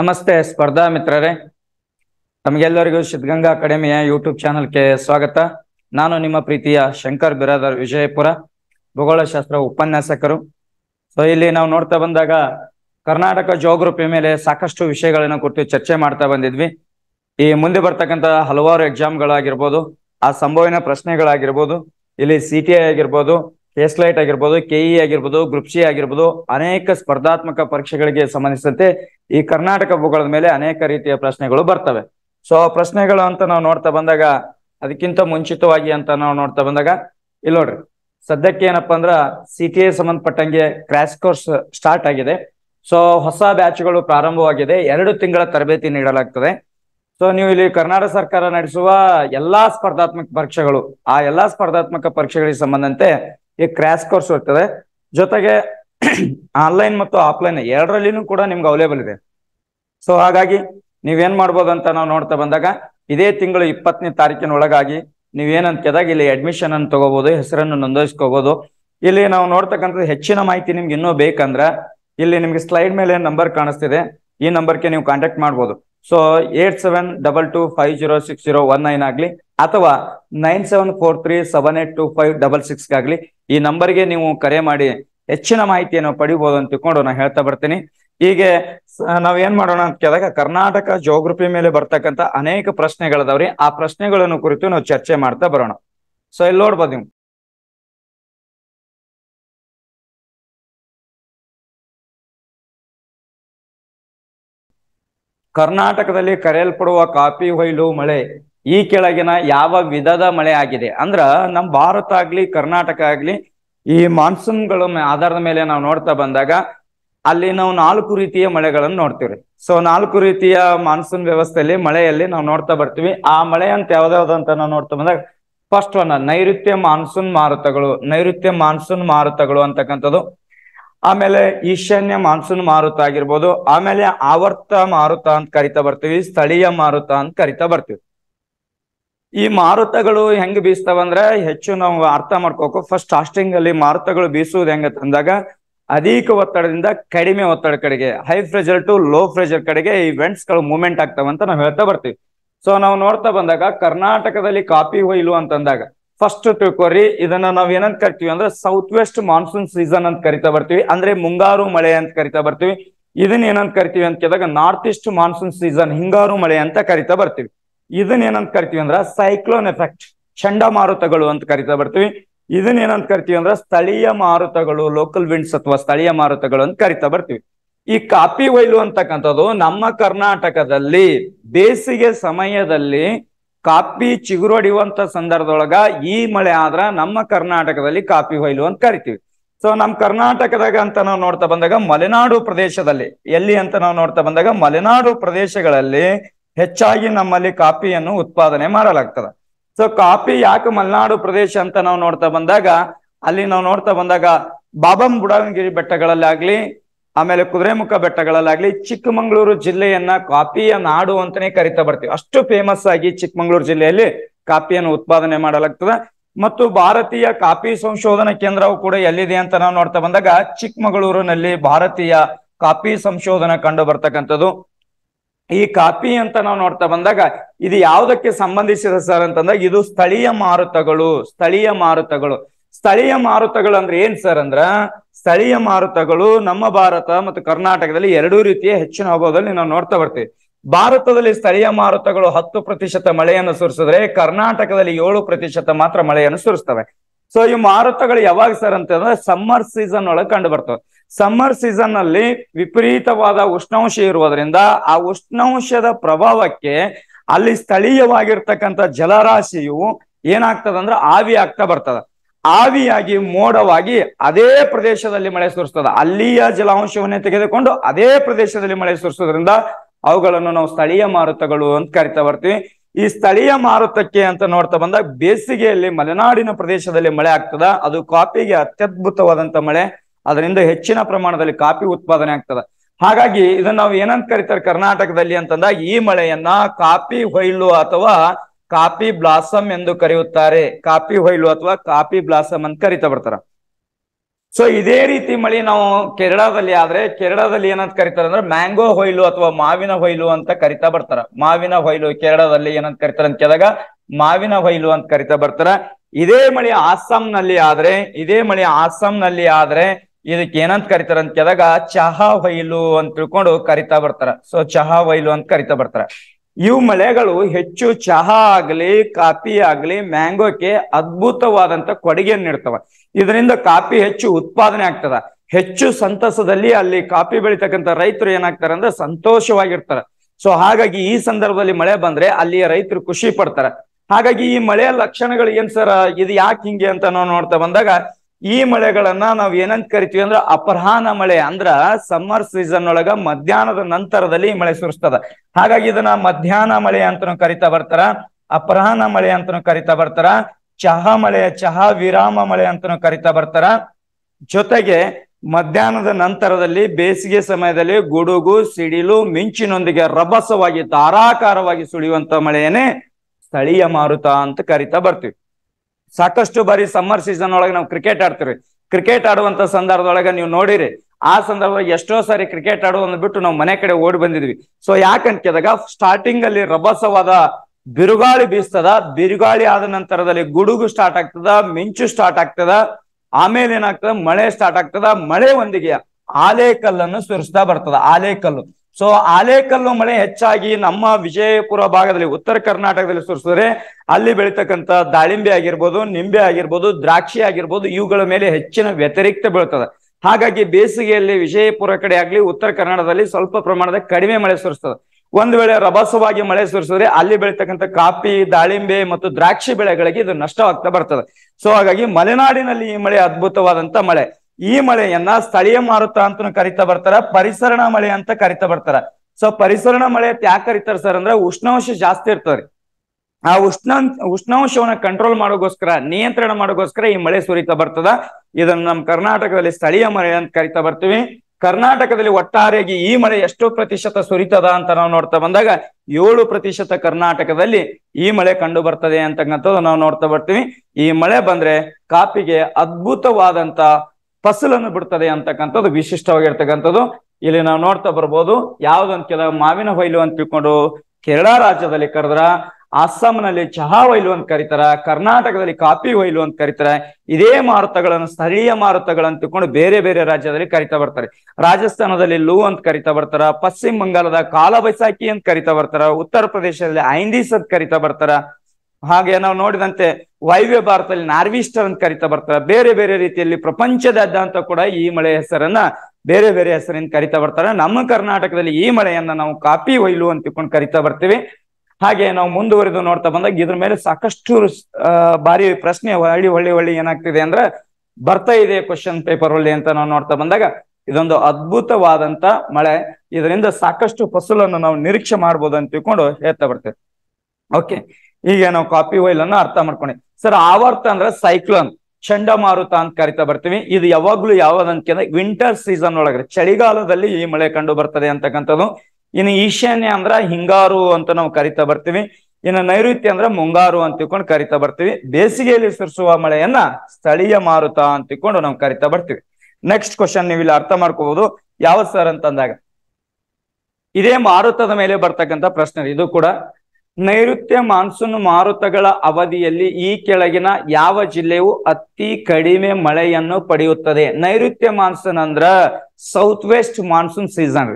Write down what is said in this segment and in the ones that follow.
ನಮಸ್ತೆ ಸ್ಪರ್ಧಾ ಮಿತ್ರರೇ ತಮಗೆಲ್ಲರಿಗೂ ಸಿದ್ಧಗಂಗಾ ಅಕಾಡೆಮಿಯ ಯೂಟ್ಯೂಬ್ ಚಾನೆಲ್ಗೆ ಸ್ವಾಗತ ನಾನು ನಿಮ್ಮ ಪ್ರೀತಿಯ ಶಂಕರ್ ಬಿರಾದರ್ ವಿಜಯಪುರ ಭೂಗೋಳಶಾಸ್ತ್ರ ಉಪನ್ಯಾಸಕರು ಸೊ ಇಲ್ಲಿ ನಾವು ನೋಡ್ತಾ ಬಂದಾಗ ಕರ್ನಾಟಕ ಜೋಗ್ರೂಪಿ ಮೇಲೆ ಸಾಕಷ್ಟು ವಿಷಯಗಳನ್ನ ಕುರಿತು ಚರ್ಚೆ ಮಾಡ್ತಾ ಬಂದಿದ್ವಿ ಈ ಮುಂದೆ ಬರ್ತಕ್ಕಂತ ಹಲವಾರು ಎಕ್ಸಾಮ್ಗಳಾಗಿರ್ಬೋದು ಆ ಸಂಭವಿನ ಪ್ರಶ್ನೆಗಳಾಗಿರ್ಬೋದು ಇಲ್ಲಿ ಸಿ ಟಿ ಐ ಆಗಿರ್ಬೋದು ಲೈಟ್ ಆಗಿರ್ಬೋದು ಕೆಇ e ಆಗಿರ್ಬೋದು ಗ್ರೂಪ್ ಸಿ ಆಗಿರ್ಬೋದು ಅನೇಕ ಸ್ಪರ್ಧಾತ್ಮಕ ಪರೀಕ್ಷೆಗಳಿಗೆ ಸಂಬಂಧಿಸಿದಂತೆ ಈ ಕರ್ನಾಟಕ ಭೂಗೋಳದ ಮೇಲೆ ಅನೇಕ ರೀತಿಯ ಪ್ರಶ್ನೆಗಳು ಬರ್ತವೆ ಸೊ ಪ್ರಶ್ನೆಗಳು ಅಂತ ನಾವು ನೋಡ್ತಾ ಬಂದಾಗ ಅದಕ್ಕಿಂತ ಮುಂಚಿತವಾಗಿ ಅಂತ ನಾವು ನೋಡ್ತಾ ಬಂದಾಗ ಇಲ್ಲಿ ನೋಡ್ರಿ ಸದ್ಯಕ್ಕೆ ಏನಪ್ಪಾ ಅಂದ್ರ ಸಿ ಟಿ ಎ ಸಂಬಂಧಪಟ್ಟಂಗೆ ಕ್ರಾಶ್ ಕೋರ್ಸ್ ಸ್ಟಾರ್ಟ್ ಆಗಿದೆ ಸೊ ಹೊಸ ಬ್ಯಾಚ್ಗಳು ಪ್ರಾರಂಭವಾಗಿದೆ ಎರಡು ತಿಂಗಳ ತರಬೇತಿ ನೀಡಲಾಗ್ತದೆ ಸೊ ನೀವು ಇಲ್ಲಿ ಕರ್ನಾಟಕ ಸರ್ಕಾರ ನಡೆಸುವ ಎಲ್ಲಾ ಸ್ಪರ್ಧಾತ್ಮಕ ಪರೀಕ್ಷೆಗಳು ಆ ಎಲ್ಲಾ ಸ್ಪರ್ಧಾತ್ಮಕ ಪರೀಕ್ಷೆಗಳಿಗೆ ಸಂಬಂಧಂತೆ ಈ ಕ್ರ್ಯಾಶ್ ಕೋರ್ಸ್ ಇರ್ತದೆ ಜೊತೆಗೆ ಆನ್ಲೈನ್ ಮತ್ತು ಆಫ್ಲೈನ್ ಎರಡರಲ್ಲಿನೂ ಕೂಡ ನಿಮ್ಗೆ ಅವೈಲೇಬಲ್ ಇದೆ ಸೊ ಹಾಗಾಗಿ ನೀವೇನ್ ಮಾಡ್ಬೋದು ಅಂತ ನಾವು ನೋಡ್ತಾ ಬಂದಾಗ ಇದೇ ತಿಂಗಳು ಇಪ್ಪತ್ತನೇ ತಾರೀಕಿನ ಒಳಗಾಗಿ ನೀವೇನಂತ ಕೇಳಿದಾಗ ಇಲ್ಲಿ ಅಡ್ಮಿಷನ್ ಅನ್ನು ತಗೋಬಹುದು ಹೆಸರನ್ನು ನೋಂದಾಯಿಸ್ಕೋಬಹುದು ಇಲ್ಲಿ ನಾವು ನೋಡ್ತಕ್ಕಂಥದ್ದು ಹೆಚ್ಚಿನ ಮಾಹಿತಿ ನಿಮ್ಗೆ ಇನ್ನೂ ಬೇಕಂದ್ರೆ ಇಲ್ಲಿ ನಿಮ್ಗೆ ಸ್ಲೈಡ್ ಮೇಲೆ ನಂಬರ್ ಕಾಣಿಸ್ತಿದೆ ಈ ನಂಬರ್ಗೆ ನೀವು ಕಾಂಟ್ಯಾಕ್ಟ್ ಮಾಡ್ಬೋದು so eight seven double two five zero six zero one nine ಆಗಲಿ ಅಥವಾ nine seven four three seven eight two five double six ಆಗಲಿ ಈ ನಂಬರ್ಗೆ ನೀವು ಕರೆ ಮಾಡಿ ಹೆಚ್ಚಿನ ಮಾಹಿತಿಯನ್ನು ಪಡಿಬಹುದು ಅಂತ ತಿಳ್ಕೊಂಡು ನಾನು ಹೇಳ್ತಾ ಬರ್ತೀನಿ ಹೀಗೆ ನಾವ್ ಏನ್ ಮಾಡೋಣ ಅಂತ ಕೇಳಿದಾಗ ಕರ್ನಾಟಕ ಜೋಗ್ರಫಿ ಮೇಲೆ ಬರ್ತಕ್ಕಂಥ ಅನೇಕ ಪ್ರಶ್ನೆಗಳದವ್ರಿ ಆ ಪ್ರಶ್ನೆಗಳನ್ನು ಕುರಿತು ನಾವು ಚರ್ಚೆ ಮಾಡ್ತಾ ಬರೋಣ ಸೊ ಇಲ್ಲಿ ನೋಡ್ಬೋದು ನೀವು ಕರ್ನಾಟಕದಲ್ಲಿ ಕರೆಯಲ್ಪಡುವ ಕಾಫಿ ಹೊಯ್ಲು ಮಳೆ ಈ ಕೆಳಗಿನ ಯಾವ ವಿಧದ ಮಳೆ ಆಗಿದೆ ಅಂದ್ರ ನಮ್ಮ ಭಾರತ ಆಗ್ಲಿ ಕರ್ನಾಟಕ ಆಗ್ಲಿ ಈ ಮಾನ್ಸೂನ್ಗಳ ಆಧಾರದ ಮೇಲೆ ನಾವು ನೋಡ್ತಾ ಬಂದಾಗ ಅಲ್ಲಿ ನಾವು ನಾಲ್ಕು ರೀತಿಯ ಮಳೆಗಳನ್ನು ನೋಡ್ತೀವಿ ಸೊ ನಾಲ್ಕು ರೀತಿಯ ಮಾನ್ಸೂನ್ ವ್ಯವಸ್ಥೆಯಲ್ಲಿ ಮಳೆಯಲ್ಲಿ ನಾವು ನೋಡ್ತಾ ಬರ್ತೀವಿ ಆ ಮಳೆ ಅಂತ ಯಾವ್ದಾವ್ದಂತ ಅಂತ ನಾವು ನೋಡ್ತಾ ಬಂದಾಗ ಫಸ್ಟ್ ಒನ್ ನೈಋತ್ಯ ಮಾನ್ಸೂನ್ ಮಾರುತಗಳು ನೈಋತ್ಯ ಮಾನ್ಸೂನ್ ಮಾರುತಗಳು ಅಂತಕ್ಕಂಥದ್ದು ಆಮೇಲೆ ಈಶಾನ್ಯ ಮಾನ್ಸೂನ್ ಮಾರುತ ಆಗಿರ್ಬೋದು ಆಮೇಲೆ ಆವರ್ತ ಮಾರುತ ಅಂತ ಕರಿತಾ ಬರ್ತೀವಿ ಸ್ಥಳೀಯ ಮಾರುತ ಅಂತ ಕರಿತಾ ಬರ್ತೀವಿ ಈ ಮಾರುತಗಳು ಹೆಂಗ್ ಬೀಸ್ತಾವಂದ್ರ ಹೆಚ್ಚು ನಾವು ಅರ್ಥ ಮಾಡ್ಕೋಕು ಫಸ್ಟ್ ಸ್ಟಾರ್ಟಿಂಗ್ ಅಲ್ಲಿ ಮಾರುತಗಳು ಬೀಸುವುದು ಹೆಂಗ ತಂದಾಗ ಅಧಿಕ ಒತ್ತಡದಿಂದ ಕಡಿಮೆ ಒತ್ತಡ ಕಡೆಗೆ high pressure to low pressure ಕಡೆಗೆ ಇವೆಂಟ್ಸ್ ಗಳು ಮೂವ್ಮೆಂಟ್ ಆಗ್ತಾವಂತ ನಾವು ಹೇಳ್ತಾ ಬರ್ತೀವಿ ಸೊ ನಾವು ನೋಡ್ತಾ ಬಂದಾಗ ಕರ್ನಾಟಕದಲ್ಲಿ ಕಾಫಿ ಹೊಯ್ಲು ಅಂತಂದಾಗ ಫಸ್ಟ್ ತಿಳ್ಕೊರಿ ಇದನ್ನ ನಾವ್ ಏನಂತ ಕರಿತೀವಿ ಅಂದ್ರೆ ಸೌತ್ ವೆಸ್ಟ್ ಮಾನ್ಸೂನ್ ಸೀಸನ್ ಅಂತ ಕರಿತಾ ಬರ್ತೀವಿ ಅಂದ್ರೆ ಮುಂಗಾರು ಮಳೆ ಅಂತ ಕರಿತಾ ಬರ್ತೀವಿ ಇದನ್ನ ಏನಂತ ಕರಿತೀವಿ ಅಂತ ಕೇಳಿದಾಗ ನಾರ್ತ್ ಈಸ್ಟ್ ಮಾನ್ಸೂನ್ ಸೀಸನ್ ಹಿಂಗಾರು ಮಳೆ ಅಂತ ಕರಿತಾ ಬರ್ತೀವಿ ಇದನ್ನ ಏನಂತ ಕರಿತೀವಿ ಅಂದ್ರ ಸೈಕ್ಲೋನ್ ಎಫೆಕ್ಟ್ ಚಂಡಮಾರುತಗಳು ಅಂತ ಕರಿತಾ ಬರ್ತೀವಿ ಇದನ್ನ ಏನಂತ ಕರಿತೀವಿ ಅಂದ್ರೆ ಸ್ಥಳೀಯ ಮಾರುತಗಳು ಲೋಕಲ್ ವಿಂಡ್ಸ್ ಅಥವಾ ಸ್ಥಳೀಯ ಮಾರುತಗಳು ಅಂತ ಕರಿತಾ ಬರ್ತೀವಿ ಈ ಕಾಪಿ ಒಯ್ಲು ಅಂತಕ್ಕಂಥದ್ದು ನಮ್ಮ ಕರ್ನಾಟಕದಲ್ಲಿ ಬೇಸಿಗೆ ಸಮಯದಲ್ಲಿ ಕಾಪಿ ಚಿಗುರೊಡಿಯುವಂತ ಸಂದರ್ಭದೊಳಗ ಈ ಮಳೆ ಆದ್ರ ನಮ್ಮ ಕರ್ನಾಟಕದಲ್ಲಿ ಕಾಪಿ ಹೊಯ್ಲು ಅಂತ ಕರಿತೀವಿ ಸೊ ನಮ್ಮ ಕರ್ನಾಟಕದಾಗ ಅಂತ ನಾವು ನೋಡ್ತಾ ಬಂದಾಗ ಮಲೆನಾಡು ಪ್ರದೇಶದಲ್ಲಿ ಎಲ್ಲಿ ಅಂತ ನಾವು ನೋಡ್ತಾ ಬಂದಾಗ ಮಲೆನಾಡು ಪ್ರದೇಶಗಳಲ್ಲಿ ಹೆಚ್ಚಾಗಿ ನಮ್ಮಲ್ಲಿ ಕಾಫಿಯನ್ನು ಉತ್ಪಾದನೆ ಮಾಡಲಾಗ್ತದ ಸೊ ಕಾಫಿ ಯಾಕೆ ಮಲೆನಾಡು ಪ್ರದೇಶ ಅಂತ ನಾವು ನೋಡ್ತಾ ಬಂದಾಗ ಅಲ್ಲಿ ನಾವು ನೋಡ್ತಾ ಬಂದಾಗ ಬಾಬಂ ಬುಡನಗಿರಿ ಬೆಟ್ಟಗಳಲ್ಲಿ ಆಗ್ಲಿ ಆಮೇಲೆ ಕುದುರೆಮುಖ ಬೆಟ್ಟಗಳಲ್ಲಾಗ್ಲಿ ಚಿಕ್ಕಮಗಳೂರು ಜಿಲ್ಲೆಯನ್ನ ಕಾಫಿಯ ನಾಡು ಅಂತಾನೆ ಕರಿತಾ ಬರ್ತೀವಿ ಅಷ್ಟು ಫೇಮಸ್ ಆಗಿ ಚಿಕ್ಕಮಂಗ್ಳೂರು ಜಿಲ್ಲೆಯಲ್ಲಿ ಕಾಫಿಯನ್ನು ಉತ್ಪಾದನೆ ಮಾಡಲಾಗ್ತದೆ ಮತ್ತು ಭಾರತೀಯ ಕಾಫಿ ಸಂಶೋಧನಾ ಕೇಂದ್ರವು ಕೂಡ ಎಲ್ಲಿದೆ ಅಂತ ನಾವು ನೋಡ್ತಾ ಬಂದಾಗ ಚಿಕ್ಕಮಗಳೂರಿನಲ್ಲಿ ಭಾರತೀಯ ಕಾಫಿ ಸಂಶೋಧನಾ ಕಂಡು ಬರ್ತಕ್ಕಂಥದ್ದು ಈ ಕಾಫಿ ಅಂತ ನಾವು ನೋಡ್ತಾ ಬಂದಾಗ ಇದು ಯಾವುದಕ್ಕೆ ಸಂಬಂಧಿಸಿದ ಸರ್ ಅಂತಂದ್ರೆ ಇದು ಸ್ಥಳೀಯ ಮಾರುತಗಳು ಸ್ಥಳೀಯ ಮಾರುತಗಳು ಸ್ಥಳೀಯ ಮಾರುತಗಳು ಅಂದ್ರೆ ಏನ್ ಸರ್ ಅಂದ್ರ ಸ್ಥಳೀಯ ಮಾರುತಗಳು ನಮ್ಮ ಭಾರತ ಮತ್ತು ಕರ್ನಾಟಕದಲ್ಲಿ ಎರಡೂ ರೀತಿಯ ಹೆಚ್ಚಿನ ಹಬ್ಬದಲ್ಲಿ ನಾವು ನೋಡ್ತಾ ಬರ್ತೀವಿ ಭಾರತದಲ್ಲಿ ಸ್ಥಳೀಯ ಮಾರುತಗಳು ಹತ್ತು ಪ್ರತಿಶತ ಮಳೆಯನ್ನು ಸುರಿಸಿದ್ರೆ ಕರ್ನಾಟಕದಲ್ಲಿ ಏಳು ಪ್ರತಿಶತ ಮಾತ್ರ ಮಳೆಯನ್ನು ಸುರಿಸ್ತವೆ ಸೊ ಈ ಮಾರುತಗಳು ಯಾವಾಗ ಸರ್ ಅಂತಂದ್ರೆ ಸಮ್ಮರ್ ಸೀಸನ್ ಒಳಗೆ ಕಂಡು ಬರ್ತವೆ ಸಮ್ಮರ್ ಸೀಸನ್ ಅಲ್ಲಿ ವಿಪರೀತವಾದ ಉಷ್ಣಾಂಶ ಇರುವುದರಿಂದ ಆ ಉಷ್ಣಾಂಶದ ಪ್ರಭಾವಕ್ಕೆ ಅಲ್ಲಿ ಸ್ಥಳೀಯವಾಗಿರ್ತಕ್ಕಂಥ ಜಲರಾಶಿಯು ಏನಾಗ್ತದಂದ್ರೆ ಆವಿ ಆಗ್ತಾ ಬರ್ತದ ಆವಿಯಾಗಿ ಮೋಡವಾಗಿ ಅದೇ ಪ್ರದೇಶದಲ್ಲಿ ಮಳೆ ಸುರಿಸ್ತದೆ ಅಲ್ಲಿಯ ಜಲಾಂಶವನ್ನೇ ತೆಗೆದುಕೊಂಡು ಅದೇ ಪ್ರದೇಶದಲ್ಲಿ ಮಳೆ ಸುರಿಸೋದ್ರಿಂದ ಅವುಗಳನ್ನು ನಾವು ಸ್ಥಳೀಯ ಮಾರುತಗಳು ಅಂತ ಕರಿತಾ ಬರ್ತೀವಿ ಈ ಸ್ಥಳೀಯ ಮಾರುತಕ್ಕೆ ಅಂತ ನೋಡ್ತಾ ಬಂದಾಗ ಬೇಸಿಗೆಯಲ್ಲಿ ಮಲೆನಾಡಿನ ಪ್ರದೇಶದಲ್ಲಿ ಮಳೆ ಆಗ್ತದ ಅದು ಕಾಫಿಗೆ ಅತ್ಯದ್ಭುತವಾದಂತ ಮಳೆ ಅದರಿಂದ ಹೆಚ್ಚಿನ ಪ್ರಮಾಣದಲ್ಲಿ ಕಾಫಿ ಉತ್ಪಾದನೆ ಆಗ್ತದ ಹಾಗಾಗಿ ಇದನ್ನ ನಾವು ಏನಂತ ಕರಿತಾರೆ ಕರ್ನಾಟಕದಲ್ಲಿ ಅಂತಂದಾಗ ಈ ಮಳೆಯನ್ನ ಕಾಫಿ ಹೊಯ್ಲು ಅಥವಾ ಕಾಪಿ ಬ್ಲಾಸಮ್ ಎಂದು ಕರೆಯುತ್ತಾರೆ ಕಾಪಿ ಹೊಯ್ಲು ಅಥವಾ ಕಾಪಿ ಬ್ಲಾಸಮ್ ಅಂತ ಕರಿತಾ ಬರ್ತಾರ ಸೊ ಇದೇ ರೀತಿ ಮಳಿ ನಾವು ಕೇರಳದಲ್ಲಿ ಆದ್ರೆ ಕೇರಳದಲ್ಲಿ ಏನಂತ ಕರಿತಾರೆ ಅಂದ್ರೆ ಮ್ಯಾಂಗೋ ಹೊಯ್ಲು ಅಥವಾ ಮಾವಿನ ಹೊಯ್ಲು ಅಂತ ಕರಿತಾ ಬರ್ತಾರ ಮಾವಿನ ಹೊಯ್ಲು ಕೇರಳದಲ್ಲಿ ಏನಂತ ಕರಿತಾರ ಅಂತ ಕೇಳಿದಾಗ ಮಾವಿನ ಹೊಯ್ಲು ಅಂತ ಕರಿತಾ ಬರ್ತಾರ ಇದೇ ಮಳಿ ಆಸ್ಸಾಂನಲ್ಲಿ ಆದ್ರೆ ಇದೇ ಮಳಿ ನಲ್ಲಿ ಆದ್ರೆ ಇದಕ್ಕೆ ಏನಂತ ಕರಿತಾರ ಅಂತ ಕೇಳಿದಾಗ ಚಹಾ ಹೊಯ್ಲು ಅಂತ ತಿಳ್ಕೊಂಡು ಕರಿತಾ ಬರ್ತಾರ ಸೊ ಚಹಾ ಹೊಯ್ಲು ಅಂತ ಕರಿತಾ ಬರ್ತಾರ ಇವು ಮಳೆಗಳು ಹೆಚ್ಚು ಚಹಾ ಆಗ್ಲಿ ಕಾಫಿ ಆಗ್ಲಿ ಮ್ಯಾಂಗೋಕ್ಕೆ ಅದ್ಭುತವಾದಂತ ಕೊಡುಗೆಯನ್ನು ನೀಡ್ತವೆ ಇದರಿಂದ ಕಾಫಿ ಹೆಚ್ಚು ಉತ್ಪಾದನೆ ಆಗ್ತದ ಹೆಚ್ಚು ಸಂತಸದಲ್ಲಿ ಅಲ್ಲಿ ಕಾಫಿ ಬೆಳಿತಕ್ಕಂತ ರೈತರು ಏನಾಗ್ತಾರೆ ಅಂದ್ರೆ ಸಂತೋಷವಾಗಿರ್ತಾರೆ ಸೊ ಹಾಗಾಗಿ ಈ ಸಂದರ್ಭದಲ್ಲಿ ಮಳೆ ಬಂದ್ರೆ ಅಲ್ಲಿಯ ರೈತರು ಖುಷಿ ಪಡ್ತಾರೆ ಹಾಗಾಗಿ ಈ ಮಳೆಯ ಲಕ್ಷಣಗಳು ಏನ್ ಸರ್ ಇದು ಯಾಕೆ ಹಿಂಗೆ ಅಂತ ನಾವು ನೋಡ್ತಾ ಬಂದಾಗ ಈ ಮಳೆಗಳನ್ನ ನಾವ್ ಏನಂತ ಕರಿತೀವಿ ಅಂದ್ರ ಅಪರಾಹ್ನ ಮಳೆ ಅಂದ್ರ ಸಮ್ಮರ್ ಸೀಸನ್ ಒಳಗ ಮಧ್ಯಾಹ್ನದ ನಂತರದಲ್ಲಿ ಈ ಮಳೆ ಸುರಿಸ್ತದ ಹಾಗಾಗಿ ಇದನ್ನ ಮಧ್ಯಾಹ್ನ ಮಳೆ ಅಂತಾನೂ ಕರಿತಾ ಬರ್ತಾರ ಅಪರಾಹ್ನ ಮಳೆ ಅಂತಾನೂ ಕರಿತಾ ಬರ್ತಾರ ಚಹಾ ಮಳೆ ಚಹಾ ವಿರಾಮ ಮಳೆ ಅಂತನೂ ಕರಿತಾ ಬರ್ತಾರ ಜೊತೆಗೆ ಮಧ್ಯಾಹ್ನದ ನಂತರದಲ್ಲಿ ಬೇಸಿಗೆ ಸಮಯದಲ್ಲಿ ಗುಡುಗು ಸಿಡಿಲು ಮಿಂಚಿನೊಂದಿಗೆ ರಭಸವಾಗಿ ತಾರಾಕಾರವಾಗಿ ಸುಳಿಯುವಂತ ಮಳೆಯನ್ನೇ ಸ್ಥಳೀಯ ಮಾರುತ ಅಂತ ಕರಿತಾ ಬರ್ತೀವಿ ಸಾಕಷ್ಟು ಬಾರಿ ಸಮ್ಮರ್ ಸೀಸನ್ ಒಳಗೆ ನಾವು ಕ್ರಿಕೆಟ್ ಆಡ್ತೀವಿ ಕ್ರಿಕೆಟ್ ಆಡುವಂತ ಸಂದರ್ಭದೊಳಗೆ ನೀವು ನೋಡಿರಿ ಆ ಸಂದರ್ಭದಾಗ ಎಷ್ಟೋ ಸಾರಿ ಕ್ರಿಕೆಟ್ ಆಡುವ ಬಿಟ್ಟು ನಾವು ಮನೆ ಕಡೆ ಓಡಿ ಬಂದಿದ್ವಿ ಸೊ ಯಾಕಂತ ಕೇಳಿದಾಗ ಸ್ಟಾರ್ಟಿಂಗ್ ಅಲ್ಲಿ ರಭಸವಾದ ಬಿರುಗಾಳಿ ಬೀಸ್ತದ ಬಿರುಗಾಳಿ ಆದ ನಂತರದಲ್ಲಿ ಗುಡುಗು ಸ್ಟಾರ್ಟ್ ಆಗ್ತದ ಮಿಂಚು ಸ್ಟಾರ್ಟ್ ಆಗ್ತದ ಆಮೇಲೆ ಏನಾಗ್ತದ ಮಳೆ ಸ್ಟಾರ್ಟ್ ಆಗ್ತದ ಮಳೆ ಒಂದಿಗೆ ಆಲೇಕಲ್ಲನ್ನು ಕಲ್ಲನ್ನು ಸುರಿಸ್ತಾ ಬರ್ತದ ಆಲೇಕಲ್ಲು ಸೊ ಆಲೇಕಲ್ಲು ಮಳೆ ಹೆಚ್ಚಾಗಿ ನಮ್ಮ ವಿಜಯಪುರ ಭಾಗದಲ್ಲಿ ಉತ್ತರ ಕರ್ನಾಟಕದಲ್ಲಿ ಸುರಿಸಿದ್ರೆ ಅಲ್ಲಿ ಬೆಳೀತಕ್ಕಂಥ ದಾಳಿಂಬೆ ಆಗಿರ್ಬೋದು ನಿಂಬೆ ಆಗಿರ್ಬೋದು ದ್ರಾಕ್ಷಿ ಆಗಿರ್ಬೋದು ಇವುಗಳ ಮೇಲೆ ಹೆಚ್ಚಿನ ವ್ಯತಿರಿಕ್ತ ಬೀಳ್ತದೆ ಹಾಗಾಗಿ ಬೇಸಿಗೆಯಲ್ಲಿ ವಿಜಯಪುರ ಕಡೆ ಆಗ್ಲಿ ಉತ್ತರ ಕನ್ನಡದಲ್ಲಿ ಸ್ವಲ್ಪ ಪ್ರಮಾಣದ ಕಡಿಮೆ ಮಳೆ ಸುರಿಸ್ತದೆ ಒಂದ್ ವೇಳೆ ರಭಸವಾಗಿ ಮಳೆ ಸುರಿಸಿದ್ರೆ ಅಲ್ಲಿ ಬೆಳೀತಕ್ಕಂಥ ಕಾಫಿ ದಾಳಿಂಬೆ ಮತ್ತು ದ್ರಾಕ್ಷಿ ಬೆಳೆಗಳಿಗೆ ಇದು ನಷ್ಟವಾಗ್ತಾ ಬರ್ತದೆ ಸೊ ಹಾಗಾಗಿ ಮಲೆನಾಡಿನಲ್ಲಿ ಈ ಮಳೆ ಅದ್ಭುತವಾದಂತ ಮಳೆ ಈ ಮಳೆಯನ್ನ ಸ್ಥಳೀಯ ಮಾರುತ ಅಂತ ಕರಿತಾ ಬರ್ತಾರ ಪರಿಸರಣ ಮಳೆ ಅಂತ ಕರಿತಾ ಬರ್ತಾರ ಸೊ ಪರಿಸರಣ ಮಳೆ ಯಾಕೆ ಕರಿತಾರ ಸರ್ ಅಂದ್ರೆ ಉಷ್ಣಾಂಶ ಜಾಸ್ತಿ ಇರ್ತವ್ರಿ ಆ ಉಷ್ಣ ಉಷ್ಣಾಂಶವನ್ನ ಕಂಟ್ರೋಲ್ ಮಾಡೋಗೋಸ್ಕರ ನಿಯಂತ್ರಣ ಮಾಡೋಗೋಸ್ಕರ ಈ ಮಳೆ ಸುರಿತಾ ಬರ್ತದ ಇದನ್ನ ನಮ್ಮ ಕರ್ನಾಟಕದಲ್ಲಿ ಸ್ಥಳೀಯ ಮಳೆ ಅಂತ ಕರಿತಾ ಬರ್ತೀವಿ ಕರ್ನಾಟಕದಲ್ಲಿ ಒಟ್ಟಾರೆಯಾಗಿ ಈ ಮಳೆ ಎಷ್ಟು ಪ್ರತಿಶತ ಸುರಿತದ ಅಂತ ನಾವು ನೋಡ್ತಾ ಬಂದಾಗ ಏಳು ಪ್ರತಿಶತ ಕರ್ನಾಟಕದಲ್ಲಿ ಈ ಮಳೆ ಕಂಡು ಬರ್ತದೆ ಅಂತಕ್ಕಂಥದ್ದು ನಾವು ನೋಡ್ತಾ ಬರ್ತೀವಿ ಈ ಮಳೆ ಬಂದ್ರೆ ಕಾಪಿಗೆ ಅದ್ಭುತವಾದಂತ ಫಸಲನ್ನು ಬಿಡ್ತದೆ ಅಂತಕ್ಕಂಥದ್ದು ವಿಶಿಷ್ಟವಾಗಿರ್ತಕ್ಕಂಥದ್ದು ಇಲ್ಲಿ ನಾವು ನೋಡ್ತಾ ಬರ್ಬೋದು ಯಾವ್ದೊಂದು ಕೆಲ ಮಾವಿನ ಹೊಯ್ಲು ಅಂತ ತಿಳ್ಕೊಂಡು ಕೇರಳ ರಾಜ್ಯದಲ್ಲಿ ಕರೆದ್ರ ಅಸ್ಸಾಂನಲ್ಲಿ ಚಹಾ ಹೊಯ್ಲು ಅಂತ ಕರೀತಾರ ಕರ್ನಾಟಕದಲ್ಲಿ ಕಾಫಿ ಹೊಯ್ಲು ಅಂತ ಕರೀತಾರೆ ಇದೇ ಮಾರುತಗಳನ್ನು ಸ್ಥಳೀಯ ಮಾರುತಗಳನ್ನು ತಿಳ್ಕೊಂಡು ಬೇರೆ ಬೇರೆ ರಾಜ್ಯದಲ್ಲಿ ಕರಿತಾ ಬರ್ತಾರೆ ರಾಜಸ್ಥಾನದಲ್ಲಿ ಲೂ ಅಂತ ಕರಿತಾ ಬರ್ತಾರ ಪಶ್ಚಿಮ ಬಂಗಾಳದ ಕಾಲಬೈಸಾಖಿ ಅಂತ ಕರಿತಾ ಬರ್ತಾರ ಉತ್ತರ ಪ್ರದೇಶದಲ್ಲಿ ಐಂದೀಸ್ ಅಂತ ಕರಿತಾ ಬರ್ತಾರ ಹಾಗೆ ನಾವು ನೋಡಿದಂತೆ ವೈವ್ಯ ಭಾರತದಲ್ಲಿ ನಾರ್ವಿಸ್ಟರ್ ಅಂತ ಕರಿತಾ ಬರ್ತಾರೆ ಬೇರೆ ಬೇರೆ ರೀತಿಯಲ್ಲಿ ಪ್ರಪಂಚದಾದ್ಯಂತ ಕೂಡ ಈ ಮಳೆ ಹೆಸರನ್ನ ಬೇರೆ ಬೇರೆ ಹೆಸರಿಂದ ಕರಿತಾ ಬರ್ತಾರೆ ನಮ್ಮ ಕರ್ನಾಟಕದಲ್ಲಿ ಈ ಮಳೆಯನ್ನ ನಾವು ಕಾಪಿ ಒಯ್ಲು ಅಂತ ಇಟ್ಕೊಂಡು ಕರಿತಾ ಬರ್ತೀವಿ ಹಾಗೆ ನಾವು ಮುಂದುವರೆದು ನೋಡ್ತಾ ಬಂದಾಗ ಇದ್ರ ಮೇಲೆ ಸಾಕಷ್ಟು ಬಾರಿ ಪ್ರಶ್ನೆ ಹೊಳ್ಳಿ ಹೊಳ್ಳಿ ಹೊಳ್ಳಿ ಏನಾಗ್ತಿದೆ ಅಂದ್ರೆ ಬರ್ತಾ ಇದೆ ಕ್ವಶನ್ ಪೇಪರ್ ಅಲ್ಲಿ ಅಂತ ನಾವು ನೋಡ್ತಾ ಬಂದಾಗ ಇದೊಂದು ಅದ್ಭುತವಾದಂತ ಮಳೆ ಇದರಿಂದ ಸಾಕಷ್ಟು ಫಸಲನ್ನು ನಾವು ನಿರೀಕ್ಷೆ ಮಾಡ್ಬೋದು ಅಂತ ತಿಳ್ಕೊಂಡು ಹೇಳ್ತಾ ಬರ್ತೇವೆ ಓಕೆ ಈಗ ನಾವು ಕಾಪಿ ವೈಲ್ ಅನ್ನು ಅರ್ಥ ಮಾಡ್ಕೊಂಡಿ ಸರ್ ಆವರ್ತ ಅಂದ್ರೆ ಸೈಕ್ಲೋನ್ ಚಂಡಮಾರುತ ಅಂತ ಕರಿತಾ ಬರ್ತೀವಿ ಇದು ಯಾವಾಗ್ಲೂ ಯಾವ್ದಂತ ವಿಂಟರ್ ಸೀಸನ್ ಒಳಗಡೆ ಚಳಿಗಾಲದಲ್ಲಿ ಈ ಮಳೆ ಕಂಡು ಬರ್ತದೆ ಅಂತಕ್ಕಂಥದ್ದು ಇನ್ನು ಈಶಾನ್ಯ ಅಂದ್ರ ಹಿಂಗಾರು ಅಂತ ನಾವು ಕರಿತಾ ಬರ್ತೀವಿ ಇನ್ನು ನೈಋತ್ಯ ಅಂದ್ರೆ ಮುಂಗಾರು ಅಂತ ತಿಳ್ಕೊಂಡು ಕರಿತಾ ಬರ್ತೀವಿ ಬೇಸಿಗೆಯಲ್ಲಿ ಸುರಿಸುವ ಮಳೆಯನ್ನ ಸ್ಥಳೀಯ ಮಾರುತ ಅಂತ ತಿಳ್ಕೊಂಡು ನಾವು ಕರಿತಾ ಬರ್ತೀವಿ ನೆಕ್ಸ್ಟ್ ಕ್ವಶನ್ ನೀವು ಇಲ್ಲಿ ಅರ್ಥ ಮಾಡ್ಕೋಬಹುದು ಯಾವ ಸರ್ ಅಂತಂದಾಗ ಇದೇ ಮಾರುತದ ಮೇಲೆ ಬರ್ತಕ್ಕಂಥ ಪ್ರಶ್ನೆ ಇದು ಕೂಡ ನೈಋತ್ಯ ಮಾನ್ಸೂನ್ ಮಾರುತಗಳ ಅವಧಿಯಲ್ಲಿ ಈ ಕೆಳಗಿನ ಯಾವ ಜಿಲ್ಲೆಯು ಅತಿ ಕಡಿಮೆ ಮಳೆಯನ್ನು ಪಡೆಯುತ್ತದೆ ನೈಋತ್ಯ ಮಾನ್ಸೂನ್ ಅಂದ್ರ south west monsoon season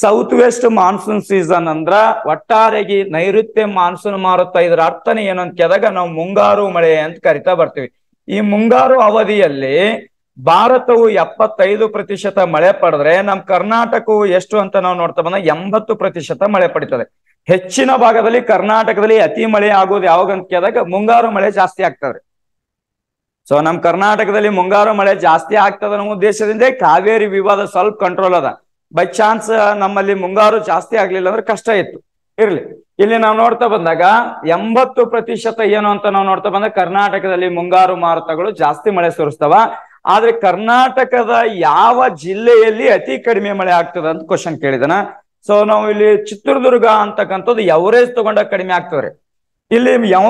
south west monsoon season ಅಂದ್ರ ಒಟ್ಟಾರೆಗಿ ನೈಋತ್ಯ ಮಾನ್ಸೂನ್ ಮಾರುತ ಇದರ ಅರ್ಥನೇ ಏನು ಅಂತ ನಾವು ಮುಂಗಾರು ಮಳೆ ಅಂತ ಕರಿತಾ ಬರ್ತೀವಿ ಈ ಮುಂಗಾರು ಅವಧಿಯಲ್ಲಿ ಭಾರತವು ಎಪ್ಪತ್ತೈದು ಪ್ರತಿಶತ ಮಳೆ ಪಡೆದ್ರೆ ನಮ್ಮ ಕರ್ನಾಟಕವು ಎಷ್ಟು ಅಂತ ನಾವು ನೋಡ್ತಾ ಬಂದ ಎಂಬತ್ತು ಪ್ರತಿಶತ ಮಳೆ ಪಡಿತದೆ ಹೆಚ್ಚಿನ ಭಾಗದಲ್ಲಿ ಕರ್ನಾಟಕದಲ್ಲಿ ಅತಿ ಮಳೆ ಆಗೋದು ಯಾವಾಗ ಅಂತ ಕೇಳಿದಾಗ ಮುಂಗಾರು ಮಳೆ ಜಾಸ್ತಿ ಆಗ್ತದ್ರಿ ಸೊ ನಮ್ ಕರ್ನಾಟಕದಲ್ಲಿ ಮುಂಗಾರು ಮಳೆ ಜಾಸ್ತಿ ಆಗ್ತದ ನಮ್ಮ ಉದ್ದೇಶದಿಂದ ಕಾವೇರಿ ವಿವಾದ ಸ್ವಲ್ಪ ಕಂಟ್ರೋಲ್ ಅದ ಬೈ ಚಾನ್ಸ್ ನಮ್ಮಲ್ಲಿ ಮುಂಗಾರು ಜಾಸ್ತಿ ಆಗ್ಲಿಲ್ಲ ಅಂದ್ರೆ ಕಷ್ಟ ಇತ್ತು ಇರ್ಲಿ ಇಲ್ಲಿ ನಾವು ನೋಡ್ತಾ ಬಂದಾಗ ಎಂಬತ್ತು ಪ್ರತಿಶತ ಏನು ಅಂತ ನಾವು ನೋಡ್ತಾ ಬಂದಾಗ ಕರ್ನಾಟಕದಲ್ಲಿ ಮುಂಗಾರು ಮಾರುತಗಳು ಜಾಸ್ತಿ ಮಳೆ ಸುರಿಸ್ತಾವ ಆದ್ರೆ ಕರ್ನಾಟಕದ ಯಾವ ಜಿಲ್ಲೆಯಲ್ಲಿ ಅತಿ ಕಡಿಮೆ ಮಳೆ ಆಗ್ತದ ಅಂತ ಕ್ವಶನ್ ಕೇಳಿದನ ಸೊ ನಾವು ಇಲ್ಲಿ ಚಿತ್ರದುರ್ಗ ಅಂತಕ್ಕಂಥದ್ದು ಎವರೇಜ್ ತಗೊಂಡ ಕಡಿಮೆ ಆಗ್ತವ್ರೆ ಇಲ್ಲಿ ಯಾವ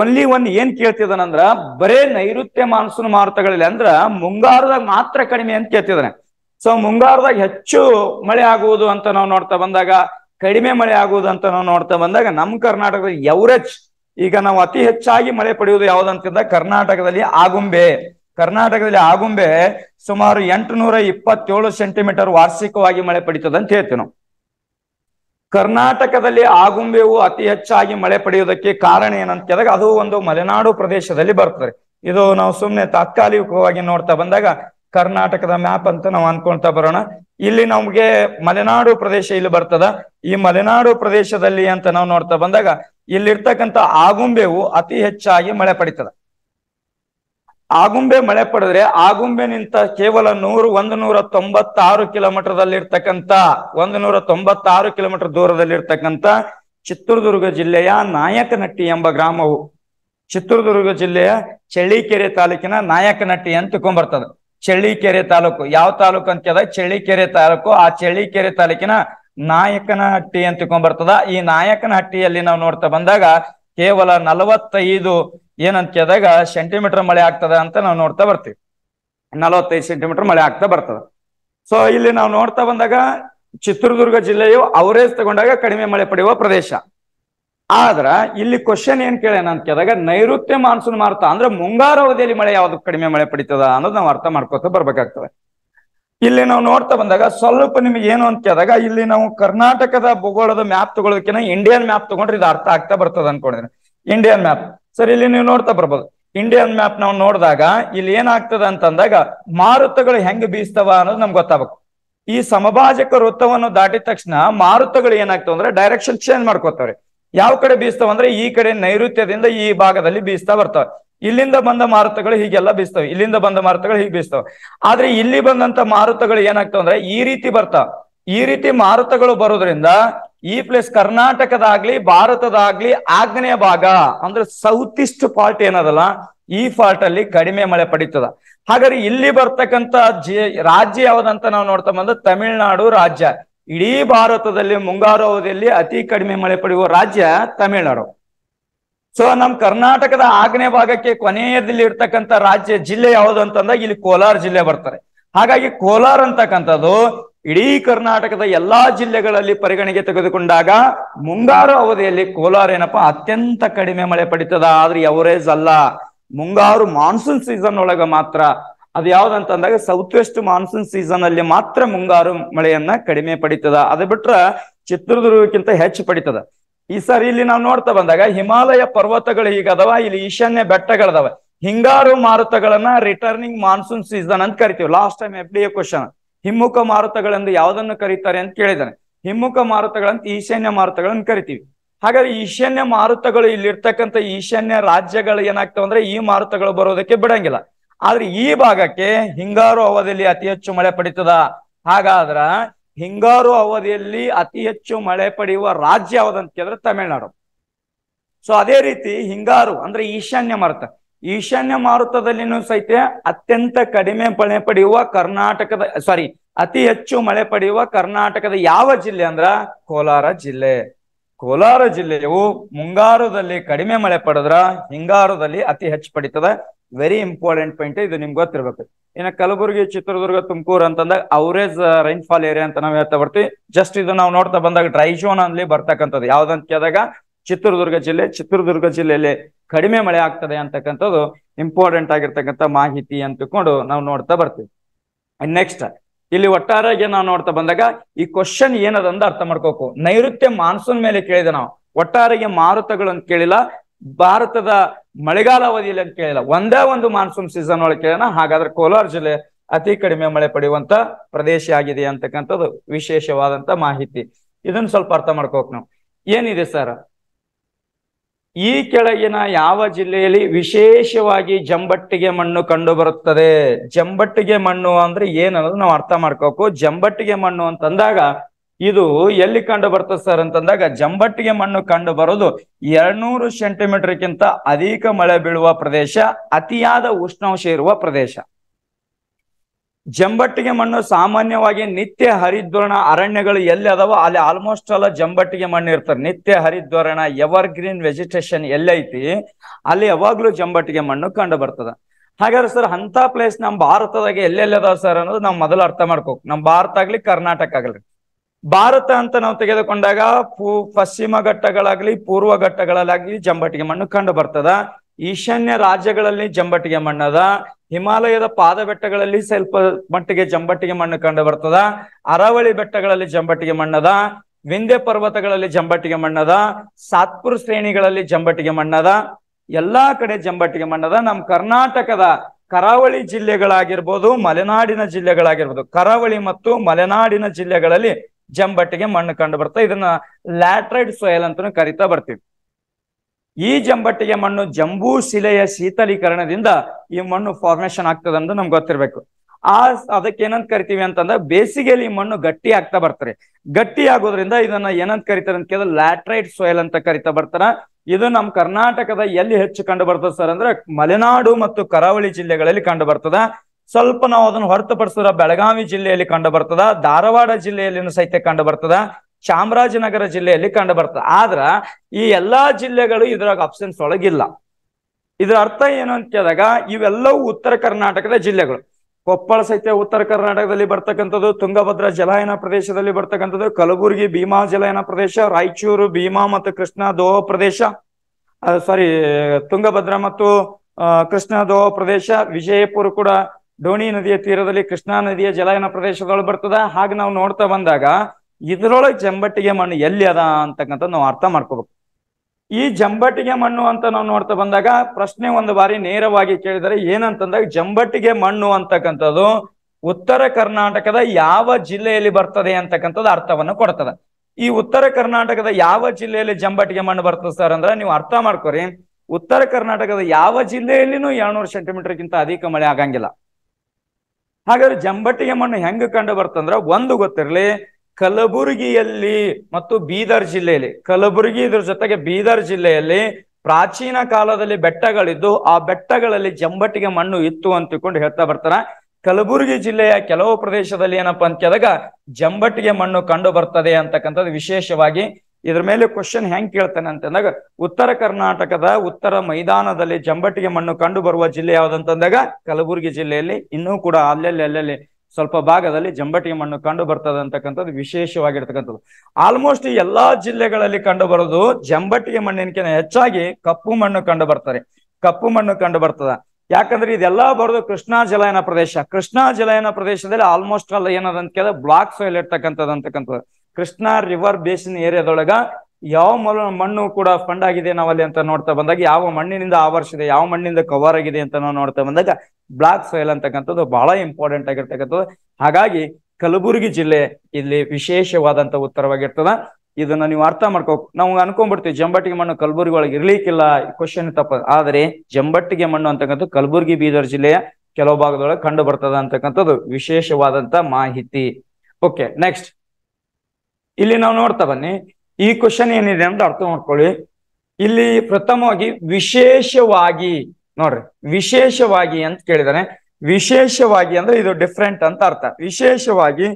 ಓನ್ಲಿ ಒನ್ ಏನ್ ಕೇಳ್ತಿದಾನಂದ್ರ ಬರೇ ನೈಋತ್ಯ ಮಾನ್ಸೂನ್ ಮಾರುತಗಳಲ್ಲಿ ಅಂದ್ರ ಮುಂಗಾರದಾಗ ಮಾತ್ರ ಕಡಿಮೆ ಅಂತ ಕೇಳ್ತಿದಾನೆ ಸೊ ಮುಂಗಾರದಾಗ ಹೆಚ್ಚು ಮಳೆ ಆಗುವುದು ಅಂತ ನಾವು ನೋಡ್ತಾ ಬಂದಾಗ ಕಡಿಮೆ ಮಳೆ ಆಗುವುದು ಅಂತ ನಾವು ನೋಡ್ತಾ ಬಂದಾಗ ನಮ್ಮ ಕರ್ನಾಟಕದ ಎವರೇಜ್ ಈಗ ನಾವು ಅತಿ ಹೆಚ್ಚಾಗಿ ಮಳೆ ಪಡೆಯುವುದು ಯಾವುದಂತಿದ್ದ ಕರ್ನಾಟಕದಲ್ಲಿ ಆಗುಂಬೆ ಕರ್ನಾಟಕದಲ್ಲಿ ಆಗುಂಬೆ ಸುಮಾರು ಎಂಟುನೂರ ಇಪ್ಪತ್ತೇಳು ಸೆಂಟಿಮೀಟರ್ ವಾರ್ಷಿಕವಾಗಿ ಮಳೆ ಪಡಿತದೆ ಅಂತ ಹೇಳ್ತೀವಿ ನಾವು ಕರ್ನಾಟಕದಲ್ಲಿ ಆಗುಂಬೆವು ಅತಿ ಹೆಚ್ಚಾಗಿ ಮಳೆ ಪಡೆಯುವುದಕ್ಕೆ ಕಾರಣ ಏನಂತ ಕೇಳಿದಾಗ ಅದು ಒಂದು ಮಲೆನಾಡು ಪ್ರದೇಶದಲ್ಲಿ ಬರ್ತದೆ ಇದು ನಾವು ಸುಮ್ಮನೆ ತಾತ್ಕಾಲಿಕವಾಗಿ ನೋಡ್ತಾ ಬಂದಾಗ ಕರ್ನಾಟಕದ ಮ್ಯಾಪ್ ಅಂತ ನಾವು ಅನ್ಕೊಳ್ತಾ ಬರೋಣ ಇಲ್ಲಿ ನಮ್ಗೆ ಮಲೆನಾಡು ಪ್ರದೇಶ ಇಲ್ಲಿ ಬರ್ತದ ಈ ಮಲೆನಾಡು ಪ್ರದೇಶದಲ್ಲಿ ಅಂತ ನಾವು ನೋಡ್ತಾ ಬಂದಾಗ ಇಲ್ಲಿರ್ತಕ್ಕಂಥ ಆಗುಂಬೆವು ಅತಿ ಹೆಚ್ಚಾಗಿ ಮಳೆ ಪಡಿತದ ಆಗುಂಬೆ ಮಳೆ ಪಡೆದ್ರೆ ಆಗುಂಬೆ ನಿಂತ ಕೇವಲ ನೂರು ಒಂದು ನೂರ ತೊಂಬತ್ತಾರು ಕಿಲೋಮೀಟರ್ ಇರ್ತಕ್ಕಂತ ಒಂದು ನೂರ ತೊಂಬತ್ತಾರು ಕಿಲೋಮೀಟರ್ ದೂರದಲ್ಲಿರ್ತಕ್ಕಂತ ಚಿತ್ರದುರ್ಗ ಜಿಲ್ಲೆಯ ನಾಯಕನಟ್ಟಿ ಎಂಬ ಗ್ರಾಮವು ಚಿತ್ರದುರ್ಗ ಜಿಲ್ಲೆಯ ಚಳ್ಳಿಕೆರೆ ತಾಲೂಕಿನ ನಾಯಕನಟ್ಟಿ ಅಂತ ಬರ್ತದ ಚಳ್ಳಿಕೆರೆ ತಾಲೂಕು ಯಾವ ತಾಲೂಕು ಅಂತ ಕೇಳಿದಾಗ ಚಳ್ಳಿಕೆರೆ ತಾಲೂಕು ಆ ಚಳ್ಳಿಕೆರೆ ತಾಲೂಕಿನ ನಾಯಕನಹಟ್ಟಿ ಅಂತ ತಿಳ್ಕೊಂಡ್ಬರ್ತದ ಈ ನಾಯಕನಹಟ್ಟಿಯಲ್ಲಿ ನಾವು ನೋಡ್ತಾ ಬಂದಾಗ ಕೇವಲ ನಲವತ್ತೈದು ಏನಂತ ಕೇಳಿದಾಗ ಸೆಂಟಿಮೀಟರ್ ಮಳೆ ಆಗ್ತದ ಅಂತ ನಾವು ನೋಡ್ತಾ ಬರ್ತೀವಿ ನಲವತ್ತೈದು ಸೆಂಟಿಮೀಟರ್ ಮಳೆ ಆಗ್ತಾ ಬರ್ತದ ಸೊ ಇಲ್ಲಿ ನಾವು ನೋಡ್ತಾ ಬಂದಾಗ ಚಿತ್ರದುರ್ಗ ಜಿಲ್ಲೆಯು ಅವರೇಜ್ ತಗೊಂಡಾಗ ಕಡಿಮೆ ಮಳೆ ಪಡೆಯುವ ಪ್ರದೇಶ ಆದ್ರ ಇಲ್ಲಿ ಕ್ವಶನ್ ಏನ್ ಕೇಳೇನ ಅಂತ ಕೇಳಿದಾಗ ನೈಋತ್ಯ ಮಾನ್ಸೂನ್ ಮಾರುತ ಅಂದ್ರೆ ಮುಂಗಾರು ಅವಧಿಯಲ್ಲಿ ಮಳೆ ಯಾವ್ದು ಕಡಿಮೆ ಮಳೆ ಪಡಿತದ ಅನ್ನೋದು ನಾವು ಅರ್ಥ ಮಾಡ್ಕೋತ ಬರ್ಬೇಕಾಗ್ತದೆ ಇಲ್ಲಿ ನಾವು ನೋಡ್ತಾ ಬಂದಾಗ ಸ್ವಲ್ಪ ನಿಮ್ಗೆ ಏನು ಅಂತ ಕೇಳಿದಾಗ ಇಲ್ಲಿ ನಾವು ಕರ್ನಾಟಕದ ಭೂಗೋಳದ ಮ್ಯಾಪ್ ತಗೊಳ್ಳೋದಕ್ಕಿಂತ ಇಂಡಿಯನ್ ಮ್ಯಾಪ್ ತಗೊಂಡ್ರೆ ಇದು ಅರ್ಥ ಆಗ್ತಾ ಬರ್ತದ ಅನ್ಕೊಂಡಿದ್ರೆ ಇಂಡಿಯನ್ ಮ್ಯಾಪ್ ಸರ್ ಇಲ್ಲಿ ನೀವು ನೋಡ್ತಾ ಬರ್ಬೋದು ಇಂಡಿಯನ್ ಮ್ಯಾಪ್ ನಾವು ನೋಡಿದಾಗ ಇಲ್ಲಿ ಏನಾಗ್ತದ ಅಂತಂದಾಗ ಮಾರುತಗಳು ಹೆಂಗ್ ಬೀಸ್ತಾವ ಅನ್ನೋದು ನಮ್ಗೆ ಗೊತ್ತಾಗಬೇಕು ಈ ಸಮಭಾಜಕ ವೃತ್ತವನ್ನು ದಾಟಿದ ತಕ್ಷಣ ಮಾರುತಗಳು ಏನಾಗ್ತವೆ ಅಂದ್ರೆ ಡೈರೆಕ್ಷನ್ ಚೇಂಜ್ ಮಾಡ್ಕೋತಾವ್ರಿ ಯಾವ ಕಡೆ ಬೀಸ್ತಾವ ಅಂದ್ರೆ ಈ ಕಡೆ ನೈಋತ್ಯದಿಂದ ಈ ಭಾಗದಲ್ಲಿ ಬೀಸ್ತಾ ಬರ್ತವೆ ಇಲ್ಲಿಂದ ಬಂದ ಮಾರುತಗಳು ಹೀಗೆಲ್ಲ ಬೀಸ್ತವೆ ಇಲ್ಲಿಂದ ಬಂದ ಮಾರುತಗಳು ಹೀಗೆ ಬೀಸ್ತಾವ ಆದ್ರೆ ಇಲ್ಲಿ ಬಂದಂತ ಮಾರುತಗಳು ಏನಾಗ್ತವೆ ಅಂದ್ರೆ ಈ ರೀತಿ ಬರ್ತಾವ ಈ ರೀತಿ ಮಾರುತಗಳು ಬರೋದ್ರಿಂದ ಈ ಪ್ಲೇಸ್ ಕರ್ನಾಟಕದಾಗ್ಲಿ ಭಾರತದಾಗ್ಲಿ ಆಗ್ನೇಯ ಭಾಗ ಅಂದ್ರೆ ಸೌತ್ ಈಸ್ಟ್ ಪಾರ್ಟ್ ಏನದಲ್ಲ ಈ ಪಾರ್ಟ್ ಅಲ್ಲಿ ಕಡಿಮೆ ಮಳೆ ಪಡೀತದ ಹಾಗಾದ್ರೆ ಇಲ್ಲಿ ಬರ್ತಕ್ಕಂತ ಜಿ ರಾಜ್ಯ ಯಾವ್ದಂತ ನಾವು ನೋಡ್ತಾ ಬಂದ್ರೆ ತಮಿಳ್ನಾಡು ರಾಜ್ಯ ಇಡೀ ಭಾರತದಲ್ಲಿ ಮುಂಗಾರು ಅವಧಿಯಲ್ಲಿ ಅತಿ ಕಡಿಮೆ ಮಳೆ ಪಡೆಯುವ ರಾಜ್ಯ ತಮಿಳ್ನಾಡು ಸೊ ನಮ್ ಕರ್ನಾಟಕದ ಆಗ್ನೇಯ ಭಾಗಕ್ಕೆ ಕೊನೆಯದಲ್ಲಿ ಇರ್ತಕ್ಕಂಥ ರಾಜ್ಯ ಜಿಲ್ಲೆ ಯಾವುದು ಅಂತಂದಾಗ ಇಲ್ಲಿ ಕೋಲಾರ ಜಿಲ್ಲೆ ಬರ್ತಾರೆ ಹಾಗಾಗಿ ಕೋಲಾರ ಅಂತಕ್ಕಂಥದ್ದು ಇಡೀ ಕರ್ನಾಟಕದ ಎಲ್ಲಾ ಜಿಲ್ಲೆಗಳಲ್ಲಿ ಪರಿಗಣೆಗೆ ತೆಗೆದುಕೊಂಡಾಗ ಮುಂಗಾರು ಅವಧಿಯಲ್ಲಿ ಕೋಲಾರ ಏನಪ್ಪಾ ಅತ್ಯಂತ ಕಡಿಮೆ ಮಳೆ ಪಡಿತದ ಆದ್ರೆ ಎವರೇಜ್ ಅಲ್ಲ ಮುಂಗಾರು ಮಾನ್ಸೂನ್ ಸೀಸನ್ ಒಳಗ ಮಾತ್ರ ಅದು ಯಾವ್ದಂತಂದಾಗ ಸೌತ್ ವೆಸ್ಟ್ ಮಾನ್ಸೂನ್ ಸೀಸನ್ ಅಲ್ಲಿ ಮಾತ್ರ ಮುಂಗಾರು ಮಳೆಯನ್ನ ಕಡಿಮೆ ಪಡಿತದ ಅದು ಬಿಟ್ರ ಚಿತ್ರದುರ್ಗಕ್ಕಿಂತ ಹೆಚ್ಚು ಪಡಿತದ ಈ ಸಾರಿ ಇಲ್ಲಿ ನಾವು ನೋಡ್ತಾ ಬಂದಾಗ ಹಿಮಾಲಯ ಪರ್ವತಗಳು ಹೀಗದವ ಇಲ್ಲಿ ಈಶಾನ್ಯ ಬೆಟ್ಟಗಳದವ ಹಿಂಗಾರು ಮಾರುತಗಳನ್ನ ರಿಟರ್ನಿಂಗ್ ಮಾನ್ಸೂನ್ ಸೀಸನ್ ಅಂತ ಕರಿತೀವಿ last time F D A question ಹಿಮ್ಮುಖ ಮಾರುತಗಳೆಂದು ಯಾವುದನ್ನು ಕರೀತಾರೆ ಅಂತ ಕೇಳಿದಾನೆ ಹಿಮ್ಮುಖ ಮಾರುತಗಳಂತ ಈಶಾನ್ಯ ಮಾರುತಗಳನ್ನು ಕರಿತೀವಿ ಹಾಗಾದ್ರೆ ಈಶಾನ್ಯ ಮಾರುತಗಳು ಇಲ್ಲಿರ್ತಕ್ಕಂಥ ಈಶಾನ್ಯ ರಾಜ್ಯಗಳು ಏನಾಗ್ತವೆ ಅಂದ್ರೆ ಈ ಮಾರುತಗಳು ಬರೋದಕ್ಕೆ ಬಿಡಂಗಿಲ್ಲ ಆದ್ರೆ ಈ ಭಾಗಕ್ಕೆ ಹಿಂಗಾರು ಅವಧಿಯಲ್ಲಿ ಅತಿ ಹೆಚ್ಚು ಮಳೆ ಪಡಿತದ ಹಾಗಾದ್ರ ಹಿಂಗಾರು ಅವಧಿಯಲ್ಲಿ ಅತಿ ಹೆಚ್ಚು ಮಳೆ ಪಡೆಯುವ ರಾಜ್ಯ ಯಾವ್ದಂತ ಕೇಳಿದ್ರೆ ತಮಿಳ್ನಾಡು ಸೊ ಅದೇ ರೀತಿ ಹಿಂಗಾರು ಅಂದ್ರೆ ಈಶಾನ್ಯ ಮಾರುತ ಈಶಾನ್ಯ ಮಾರುತದಲ್ಲಿನೂ ಸಹಿತ ಅತ್ಯಂತ ಕಡಿಮೆ ಮಳೆ ಪಡೆಯುವ ಕರ್ನಾಟಕದ ಸಾರಿ ಅತಿ ಹೆಚ್ಚು ಮಳೆ ಪಡೆಯುವ ಕರ್ನಾಟಕದ ಯಾವ ಜಿಲ್ಲೆ ಅಂದ್ರ ಕೋಲಾರ ಜಿಲ್ಲೆ ಕೋಲಾರ ಜಿಲ್ಲೆಯು ಮುಂಗಾರುದಲ್ಲಿ ಕಡಿಮೆ ಮಳೆ ಪಡೆದ್ರ ಹಿಂಗಾರುದಲ್ಲಿ ಅತಿ ಹೆಚ್ಚು ಪಡಿತದ ವೆರಿ ಇಂಪಾರ್ಟೆಂಟ್ ಪಾಯಿಂಟ್ ಇದು ನಿಮ್ಗೆ ಗೊತ್ತಿರ್ಬೇಕು ಇನ್ನ ಕಲಬುರಗಿ ಚಿತ್ರದುರ್ಗ ತುಮಕೂರು ಅಂತಂದಾಗ ಅವರೇಜ್ ರೈನ್ಫಾಲ್ ಏರಿಯಾ ಅಂತ ನಾವು ಹೇಳ್ತಾ ಬರ್ತೀವಿ ಜಸ್ಟ್ ಇದು ನಾವು ನೋಡ್ತಾ ಬಂದಾಗ ಡ್ರೈ ಝೋನ್ ಅಲ್ಲಿ ಬರ್ತಕ್ಕಂಥದ್ದು ಯಾವ್ದಂತ ಕೇಳಿದಾಗ ಚಿತ್ರದುರ್ಗ ಜಿಲ್ಲೆ ಚಿತ್ರದುರ್ಗ ಜಿಲ್ಲೆಯಲ್ಲಿ ಕಡಿಮೆ ಮಳೆ ಆಗ್ತದೆ ಅಂತಕ್ಕಂಥದ್ದು ಇಂಪಾರ್ಟೆಂಟ್ ಆಗಿರ್ತಕ್ಕಂಥ ಮಾಹಿತಿ ಅಂತಕೊಂಡು ನಾವು ನೋಡ್ತಾ ಬರ್ತೀವಿ ನೆಕ್ಸ್ಟ್ ಇಲ್ಲಿ ಒಟ್ಟಾರೆಗೆ ನಾವು ನೋಡ್ತಾ ಬಂದಾಗ ಈ ಕ್ವಶನ್ ಏನದಂದ ಅರ್ಥ ಮಾಡ್ಕೋಕು ನೈಋತ್ಯ ಮಾನ್ಸೂನ್ ಮೇಲೆ ಕೇಳಿದೆ ನಾವು ಒಟ್ಟಾರೆಗೆ ಮಾರುತಗಳು ಅಂತ ಕೇಳಿಲ್ಲ ಭಾರತದ ಮಳೆಗಾಲ ಅವಧಿಯಲ್ಲಿ ಅಂತ ಕೇಳಿಲ್ಲ ಒಂದೇ ಒಂದು ಮಾನ್ಸೂನ್ ಸೀಸನ್ ಒಳಗೆ ಕೇಳೋಣ ಹಾಗಾದ್ರೆ ಕೋಲಾರ ಜಿಲ್ಲೆ ಅತಿ ಕಡಿಮೆ ಮಳೆ ಪಡೆಯುವಂತ ಪ್ರದೇಶ ಆಗಿದೆ ಅಂತಕ್ಕಂಥದ್ದು ವಿಶೇಷವಾದಂತ ಮಾಹಿತಿ ಇದನ್ನ ಸ್ವಲ್ಪ ಅರ್ಥ ಮಾಡ್ಕೋಕ್ ನಾವು ಏನಿದೆ ಸರ್ ಈ ಕೆಳಗಿನ ಯಾವ ಜಿಲ್ಲೆಯಲ್ಲಿ ವಿಶೇಷವಾಗಿ ಜಂಬಟ್ಟಿಗೆ ಮಣ್ಣು ಕಂಡು ಬರುತ್ತದೆ ಜಂಬಟ್ಟಿಗೆ ಮಣ್ಣು ಅಂದ್ರೆ ಏನನ್ನೋದು ನಾವು ಅರ್ಥ ಮಾಡ್ಕೋಬೇಕು ಜಂಬಟ್ಟಿಗೆ ಮಣ್ಣು ಅಂತಂದಾಗ ಇದು ಎಲ್ಲಿ ಕಂಡು ಬರ್ತದೆ ಸರ್ ಅಂತಂದಾಗ ಜಂಬಟ್ಟಿಗೆ ಮಣ್ಣು ಕಂಡು ಬರೋದು ಎರಡ್ನೂರು ಸೆಂಟಿಮೀಟರ್ಗಿಂತ ಅಧಿಕ ಮಳೆ ಬೀಳುವ ಪ್ರದೇಶ ಅತಿಯಾದ ಉಷ್ಣಾಂಶ ಇರುವ ಪ್ರದೇಶ ಜಂಬಟ್ಟಿಗೆ ಮಣ್ಣು ಸಾಮಾನ್ಯವಾಗಿ ನಿತ್ಯ ಹರಿದ್ವರ್ಣ ಅರಣ್ಯಗಳು ಎಲ್ಲಿ ಅದಾವ ಅಲ್ಲಿ ಆಲ್ಮೋಸ್ಟ್ ಅಲ್ಲ ಜಂಬಟ್ಟಿಗೆ ಮಣ್ಣು ಇರ್ತದೆ ನಿತ್ಯ ಹರಿದ್ವರ್ಣ ಎವರ್ ಗ್ರೀನ್ ವೆಜಿಟೇಷನ್ ಎಲ್ಲೈತಿ ಅಲ್ಲಿ ಯಾವಾಗ್ಲೂ ಜಂಬಟ್ಟಿಗೆ ಮಣ್ಣು ಕಂಡು ಬರ್ತದ ಹಾಗಾದ್ರೆ ಸರ್ ಅಂತ ಪ್ಲೇಸ್ ನಮ್ಮ ಭಾರತದಾಗ ಎಲ್ಲೆಲ್ಲಿ ಅದಾವ ಸರ್ ಅನ್ನೋದು ನಾವು ಮೊದಲು ಅರ್ಥ ಮಾಡ್ಕೋಕ್ ನಮ್ ಭಾರತ ಆಗ್ಲಿ ಕರ್ನಾಟಕ ಆಗ್ಲಿ ಭಾರತ ಅಂತ ನಾವು ತೆಗೆದುಕೊಂಡಾಗ ಪಶ್ಚಿಮ ಘಟ್ಟಗಳಾಗ್ಲಿ ಪೂರ್ವ ಘಟ್ಟಗಳಲ್ಲಾಗ್ಲಿ ಜಂಬಟ್ಟಿಗೆ ಮಣ್ಣು ಕಂಡು ಬರ್ತದ ಈಶಾನ್ಯ ರಾಜ್ಯಗಳಲ್ಲಿ ಜಂಬಟ್ಟಿಗೆ ಮಣ್ಣದ ಹಿಮಾಲಯದ ಪಾದ ಬೆಟ್ಟಗಳಲ್ಲಿ ಸ್ವಲ್ಪ ಮಟ್ಟಿಗೆ ಜಂಬಟ್ಟಿಗೆ ಮಣ್ಣು ಕಂಡು ಬರ್ತದ ಅರಾವಳಿ ಬೆಟ್ಟಗಳಲ್ಲಿ ಜಂಬಟ್ಟಿಗೆ ಮಣ್ಣದ ವಿಂಧ್ಯ ಪರ್ವತಗಳಲ್ಲಿ ಜಂಬಟ್ಟಿಗೆ ಮಣ್ಣದ ಸಾತ್ಪುರ್ ಶ್ರೇಣಿಗಳಲ್ಲಿ ಜಂಬಟ್ಟಿಗೆ ಮಣ್ಣದ ಎಲ್ಲಾ ಕಡೆ ಜಂಬಟ್ಟಿಗೆ ಮಣ್ಣದ ನಮ್ಮ ಕರ್ನಾಟಕದ ಕರಾವಳಿ ಜಿಲ್ಲೆಗಳಾಗಿರ್ಬೋದು ಮಲೆನಾಡಿನ ಜಿಲ್ಲೆಗಳಾಗಿರ್ಬೋದು ಕರಾವಳಿ ಮತ್ತು ಮಲೆನಾಡಿನ ಜಿಲ್ಲೆಗಳಲ್ಲಿ ಜಂಬಟ್ಟಿಗೆ ಮಣ್ಣು ಕಂಡು ಬರ್ತಾ ಇದನ್ನ ಲ್ಯಾಟ್ರೈಡ್ ಸೋಯಲ್ ಅಂತ ಕರಿತಾ ಬರ್ತೀವಿ ಈ ಜಂಬಟ್ಟಿಗೆ ಮಣ್ಣು ಜಂಬೂ ಶಿಲೆಯ ಶೀತಲೀಕರಣದಿಂದ ಈ ಮಣ್ಣು ಫಾರ್ಮೇಶನ್ ಆಗ್ತದೆ ಅಂತ ನಮ್ಗೆ ಗೊತ್ತಿರ್ಬೇಕು ಆ ಅದಕ್ಕೆ ಏನಂತ ಕರಿತೀವಿ ಅಂತಂದ್ರೆ ಬೇಸಿಗೆಯಲ್ಲಿ ಮಣ್ಣು ಗಟ್ಟಿ ಆಗ್ತಾ ಬರ್ತಾರೆ ಗಟ್ಟಿ ಆಗೋದ್ರಿಂದ ಇದನ್ನ ಏನಂತ ಕರಿತಾರೆ ಅಂತ ಕೇಳಿದ್ರೆ ಲ್ಯಾಟ್ರೈಟ್ ಸೋಯಲ್ ಅಂತ ಕರಿತಾ ಬರ್ತಾರ ಇದು ನಮ್ಮ ಕರ್ನಾಟಕದ ಎಲ್ಲಿ ಹೆಚ್ಚು ಕಂಡು ಬರ್ತದೆ ಸರ್ ಅಂದ್ರೆ ಮಲೆನಾಡು ಮತ್ತು ಕರಾವಳಿ ಜಿಲ್ಲೆಗಳಲ್ಲಿ ಕಂಡು ಬರ್ತದ ಸ್ವಲ್ಪ ನಾವು ಅದನ್ನು ಹೊರತುಪಡಿಸಿದ್ರೆ ಬೆಳಗಾವಿ ಜಿಲ್ಲೆಯಲ್ಲಿ ಕಂಡು ಬರ್ತದ ಧಾರವಾಡ ಜಿಲ್ಲೆಯಲ್ಲಿನೂ ಸಹಿತ ಕಂಡು ಬರ್ತದ ಚಾಮರಾಜನಗರ ಜಿಲ್ಲೆಯಲ್ಲಿ ಕಂಡು ಬರ್ತದೆ ಆದ್ರ ಈ ಎಲ್ಲಾ ಜಿಲ್ಲೆಗಳು ಇದ್ರಾಗ ಆಪ್ಷನ್ಸ್ ಒಳಗಿಲ್ಲ ಇದ್ರ ಅರ್ಥ ಏನು ಅಂತ ಕೇಳಿದಾಗ ಇವೆಲ್ಲವೂ ಉತ್ತರ ಕರ್ನಾಟಕದ ಜಿಲ್ಲೆಗಳು ಕೊಪ್ಪಳ ಸಹಿತ ಉತ್ತರ ಕರ್ನಾಟಕದಲ್ಲಿ ಬರ್ತಕ್ಕಂಥದ್ದು ತುಂಗಭದ್ರಾ ಜಲಾಯನ ಪ್ರದೇಶದಲ್ಲಿ ಬರ್ತಕ್ಕಂಥದ್ದು ಕಲಬುರಗಿ ಭೀಮಾ ಜಲಾಯನ ಪ್ರದೇಶ ರಾಯಚೂರು ಭೀಮಾ ಮತ್ತು ಕೃಷ್ಣ ದೋಹ ಪ್ರದೇಶ ಸಾರಿ ತುಂಗಭದ್ರಾ ಮತ್ತು ಕೃಷ್ಣ ದೋಹ ಪ್ರದೇಶ ವಿಜಯಪುರ ಕೂಡ ಡೋಣಿ ನದಿಯ ತೀರದಲ್ಲಿ ಕೃಷ್ಣಾ ನದಿಯ ಜಲಾಯನ ಪ್ರದೇಶದೊಳಗೆ ಬರ್ತದ ಹಾಗೆ ನಾವು ನೋಡ್ತಾ ಬಂದಾಗ ಇದ್ರೊಳಗೆ ಜಂಬಟ್ಟಿಗೆ ಮಣ್ಣು ಎಲ್ಲಿ ಅದ ಅಂತಕ್ಕಂಥ ನಾವು ಅರ್ಥ ಮಾಡ್ಕೋಬೇಕು ಈ ಜಂಬಟ್ಟಿಗೆ ಮಣ್ಣು ಅಂತ ನಾವು ನೋಡ್ತಾ ಬಂದಾಗ ಪ್ರಶ್ನೆ ಒಂದು ಬಾರಿ ನೇರವಾಗಿ ಕೇಳಿದರೆ ಏನಂತಂದಾಗ ಜಂಬಟ್ಟಿಗೆ ಮಣ್ಣು ಅಂತಕ್ಕಂಥದ್ದು ಉತ್ತರ ಕರ್ನಾಟಕದ ಯಾವ ಜಿಲ್ಲೆಯಲ್ಲಿ ಬರ್ತದೆ ಅಂತಕ್ಕಂಥದ್ದು ಅರ್ಥವನ್ನು ಕೊಡ್ತದೆ ಈ ಉತ್ತರ ಕರ್ನಾಟಕದ ಯಾವ ಜಿಲ್ಲೆಯಲ್ಲಿ ಜಂಬಟ್ಟಿಗೆ ಮಣ್ಣು ಬರ್ತದೆ ಸರ್ ಅಂದ್ರೆ ನೀವು ಅರ್ಥ ಮಾಡ್ಕೋರಿ ಉತ್ತರ ಕರ್ನಾಟಕದ ಯಾವ ಜಿಲ್ಲೆಯಲ್ಲಿನೂ ಏಳ್ನೂರು ಸೆಂಟಿಮೀಟರ್ಗಿಂತ ಅಧಿಕ ಮಳೆ ಆಗಂಗಿಲ್ಲ ಹಾಗಾದ್ರೆ ಜಂಬಟ್ಟಿಗೆ ಮಣ್ಣು ಹೆಂಗ್ ಕಂಡು ಬರ್ತಂದ್ರ ಒಂದು ಗೊತ್ತಿರಲಿ ಕಲಬುರಗಿಯಲ್ಲಿ ಮತ್ತು ಬೀದರ್ ಜಿಲ್ಲೆಯಲ್ಲಿ ಕಲಬುರಗಿ ಇದ್ರ ಜೊತೆಗೆ ಬೀದರ್ ಜಿಲ್ಲೆಯಲ್ಲಿ ಪ್ರಾಚೀನ ಕಾಲದಲ್ಲಿ ಬೆಟ್ಟಗಳಿದ್ದು ಆ ಬೆಟ್ಟಗಳಲ್ಲಿ ಜಂಬಟ್ಟಿಗೆ ಮಣ್ಣು ಇತ್ತು ಅಂತ ಹೇಳ್ತಾ ಬರ್ತಾರ ಕಲಬುರಗಿ ಜಿಲ್ಲೆಯ ಕೆಲವು ಪ್ರದೇಶದಲ್ಲಿ ಏನಪ್ಪಾ ಅಂತ ಕೇಳಿದಾಗ ಜಂಬಟ್ಟಿಗೆ ಮಣ್ಣು ಕಂಡು ಬರ್ತದೆ ಅಂತಕ್ಕಂಥದ್ದು ವಿಶೇಷವಾಗಿ ಇದ್ರ ಮೇಲೆ ಕ್ವಶನ್ ಹೆಂಗ್ ಕೇಳ್ತಾನೆ ಅಂತಂದಾಗ ಉತ್ತರ ಕರ್ನಾಟಕದ ಉತ್ತರ ಮೈದಾನದಲ್ಲಿ ಜಂಬಟ್ಟಿಗೆ ಮಣ್ಣು ಕಂಡು ಬರುವ ಜಿಲ್ಲೆ ಯಾವ್ದಂತಂದಾಗ ಕಲಬುರಗಿ ಜಿಲ್ಲೆಯಲ್ಲಿ ಇನ್ನೂ ಕೂಡ ಅಲ್ಲಲ್ಲಿ ಅಲ್ಲಲ್ಲಿ ಸ್ವಲ್ಪ ಭಾಗದಲ್ಲಿ ಜಂಬಟಿಗೆ ಮಣ್ಣು ಕಂಡು ಬರ್ತದೆ ಅಂತಕ್ಕಂಥದ್ದು ವಿಶೇಷವಾಗಿರ್ತಕ್ಕಂಥದ್ದು ಆಲ್ಮೋಸ್ಟ್ ಎಲ್ಲಾ ಜಿಲ್ಲೆಗಳಲ್ಲಿ ಕಂಡು ಬರೋದು ಜಂಬಟಿಗೆ ಮಣ್ಣಿನಕಿನ ಹೆಚ್ಚಾಗಿ ಕಪ್ಪು ಮಣ್ಣು ಕಂಡು ಬರ್ತಾರೆ ಕಪ್ಪು ಮಣ್ಣು ಕಂಡು ಬರ್ತದ ಯಾಕಂದ್ರೆ ಇದೆಲ್ಲ ಬರೋದು ಕೃಷ್ಣಾ ಜಲಯನ ಪ್ರದೇಶ ಕೃಷ್ಣಾ ಜಲಯನ ಪ್ರದೇಶದಲ್ಲಿ ಆಲ್ಮೋಸ್ಟ್ ಅಲ್ಲ ಏನದಂತ ಕೇಳಿದ್ರೆ ಬ್ಲಾಕ್ ಸೋಯಿಲ್ ಇರ್ತಕ್ಕಂಥದ್ದು ಅಂತಕ್ಕಂಥದ್ದು ಕೃಷ್ಣಾ ರಿವರ್ ಬೇಸಿನ ಏರಿಯಾದೊಳಗ ಯಾವ ಮಣ್ಣು ಕೂಡ ಫಂಡ್ ಆಗಿದೆ ನಾವಲ್ಲಿ ಅಂತ ನೋಡ್ತಾ ಬಂದಾಗ ಯಾವ ಮಣ್ಣಿನಿಂದ ಆವರ್ಸಿದೆ ಯಾವ ಮಣ್ಣಿಂದ ಕವರ್ ಆಗಿದೆ ಅಂತ ನಾವು ನೋಡ್ತಾ ಬಂದಾಗ ಬ್ಲಾಕ್ ಸೈಲ್ ಅಂತಕ್ಕಂಥದ್ದು ಬಹಳ ಇಂಪಾರ್ಟೆಂಟ್ ಆಗಿರ್ತಕ್ಕಂಥದ್ದು ಹಾಗಾಗಿ ಕಲಬುರಗಿ ಜಿಲ್ಲೆ ಇಲ್ಲಿ ವಿಶೇಷವಾದಂತ ಉತ್ತರವಾಗಿರ್ತದ ಇದನ್ನ ನೀವು ಅರ್ಥ ಮಾಡ್ಕೋ ನಾವು ಅನ್ಕೊಂಡ್ಬಿಡ್ತೀವಿ ಜಂಬಟ್ಟಿಗೆ ಮಣ್ಣು ಕಲಬುರಗಿ ಒಳಗೆ ಇರ್ಲಿಕ್ಕಿಲ್ಲ ಕ್ವಶನ್ ತಪ್ಪ ಆದ್ರೆ ಜಂಬಟ್ಟಿಗೆ ಮಣ್ಣು ಅಂತಕ್ಕಂಥದ್ದು ಕಲಬುರಗಿ ಬೀದರ್ ಜಿಲ್ಲೆಯ ಕೆಲವು ಭಾಗದೊಳಗೆ ಕಂಡು ಬರ್ತದ ಅಂತಕ್ಕಂಥದ್ದು ವಿಶೇಷವಾದಂತ ಮಾಹಿತಿ ಓಕೆ ನೆಕ್ಸ್ಟ್ ಇಲ್ಲಿ ನಾವು ನೋಡ್ತಾ ಬನ್ನಿ ಈ ಕ್ವಶನ್ ಏನಿದೆ ಅಂತ ಅರ್ಥ ಮಾಡ್ಕೊಳ್ಳಿ ಇಲ್ಲಿ ಪ್ರಥಮವಾಗಿ ವಿಶೇಷವಾಗಿ ನೋಡ್ರಿ ವಿಶೇಷವಾಗಿ ಅಂತ ಕೇಳಿದಾನೆ ವಿಶೇಷವಾಗಿ ಅಂದ್ರೆ ಇದು ಡಿಫ್ರೆಂಟ್ ಅಂತ ಅರ್ಥ ವಿಶೇಷವಾಗಿ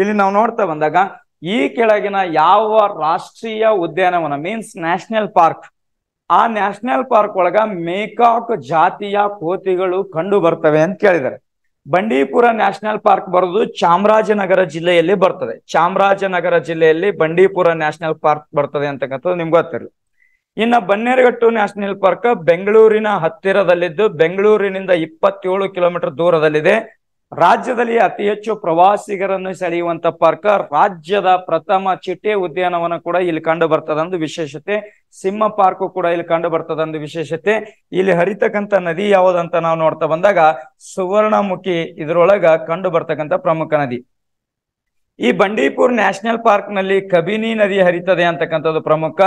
ಇಲ್ಲಿ ನಾವು ನೋಡ್ತಾ ಬಂದಾಗ ಈ ಕೆಳಗಿನ ಯಾವ ರಾಷ್ಟ್ರೀಯ ಉದ್ಯಾನವನ ಮೀನ್ಸ್ ನ್ಯಾಷನಲ್ ಪಾರ್ಕ್ ಆ ನ್ಯಾಷನಲ್ ಪಾರ್ಕ್ ಒಳಗ ಮೇಕಾಕ್ ಜಾತಿಯ ಕೋತಿಗಳು ಕಂಡು ಬರ್ತವೆ ಅಂತ ಕೇಳಿದ್ದಾರೆ ಬಂಡೀಪುರ ನ್ಯಾಷನಲ್ ಪಾರ್ಕ್ ಬರೋದು ಚಾಮರಾಜನಗರ ಜಿಲ್ಲೆಯಲ್ಲಿ ಬರ್ತದೆ ಚಾಮರಾಜನಗರ ಜಿಲ್ಲೆಯಲ್ಲಿ ಬಂಡೀಪುರ ನ್ಯಾಷನಲ್ ಪಾರ್ಕ್ ಬರ್ತದೆ ಅಂತಕ್ಕಂಥದ್ದು ನಿಮ್ಗೆ ಗೊತ್ತಿರಲಿ ಇನ್ನ ಬನ್ನೇರುಘಟ್ಟು ನ್ಯಾಷನಲ್ ಪಾರ್ಕ್ ಬೆಂಗಳೂರಿನ ಹತ್ತಿರದಲ್ಲಿದ್ದು ಬೆಂಗಳೂರಿನಿಂದ ಇಪ್ಪತ್ತೇಳು ಕಿಲೋಮೀಟರ್ ದೂರದಲ್ಲಿದೆ ರಾಜ್ಯದಲ್ಲಿ ಅತಿ ಹೆಚ್ಚು ಪ್ರವಾಸಿಗರನ್ನು ಸೆಳೆಯುವಂತ ಪಾರ್ಕ ರಾಜ್ಯದ ಪ್ರಥಮ ಚಿಟ್ಟೆ ಉದ್ಯಾನವನ ಕೂಡ ಇಲ್ಲಿ ಕಂಡು ಬರ್ತದಂದು ವಿಶೇಷತೆ ಸಿಂಹ ಪಾರ್ಕ್ ಕೂಡ ಇಲ್ಲಿ ಕಂಡು ಬರ್ತದಂದು ವಿಶೇಷತೆ ಇಲ್ಲಿ ಹರಿತಕ್ಕಂಥ ನದಿ ಯಾವುದಂತ ನಾವು ನೋಡ್ತಾ ಬಂದಾಗ ಸುವರ್ಣಮುಖಿ ಇದರೊಳಗ ಕಂಡು ಬರ್ತಕ್ಕಂಥ ಪ್ರಮುಖ ನದಿ ಈ ಬಂಡೀಪುರ್ ನ್ಯಾಷನಲ್ ಪಾರ್ಕ್ ನಲ್ಲಿ ಕಬಿನಿ ನದಿ ಹರಿತದೆ ಅಂತಕ್ಕಂಥದ್ದು ಪ್ರಮುಖ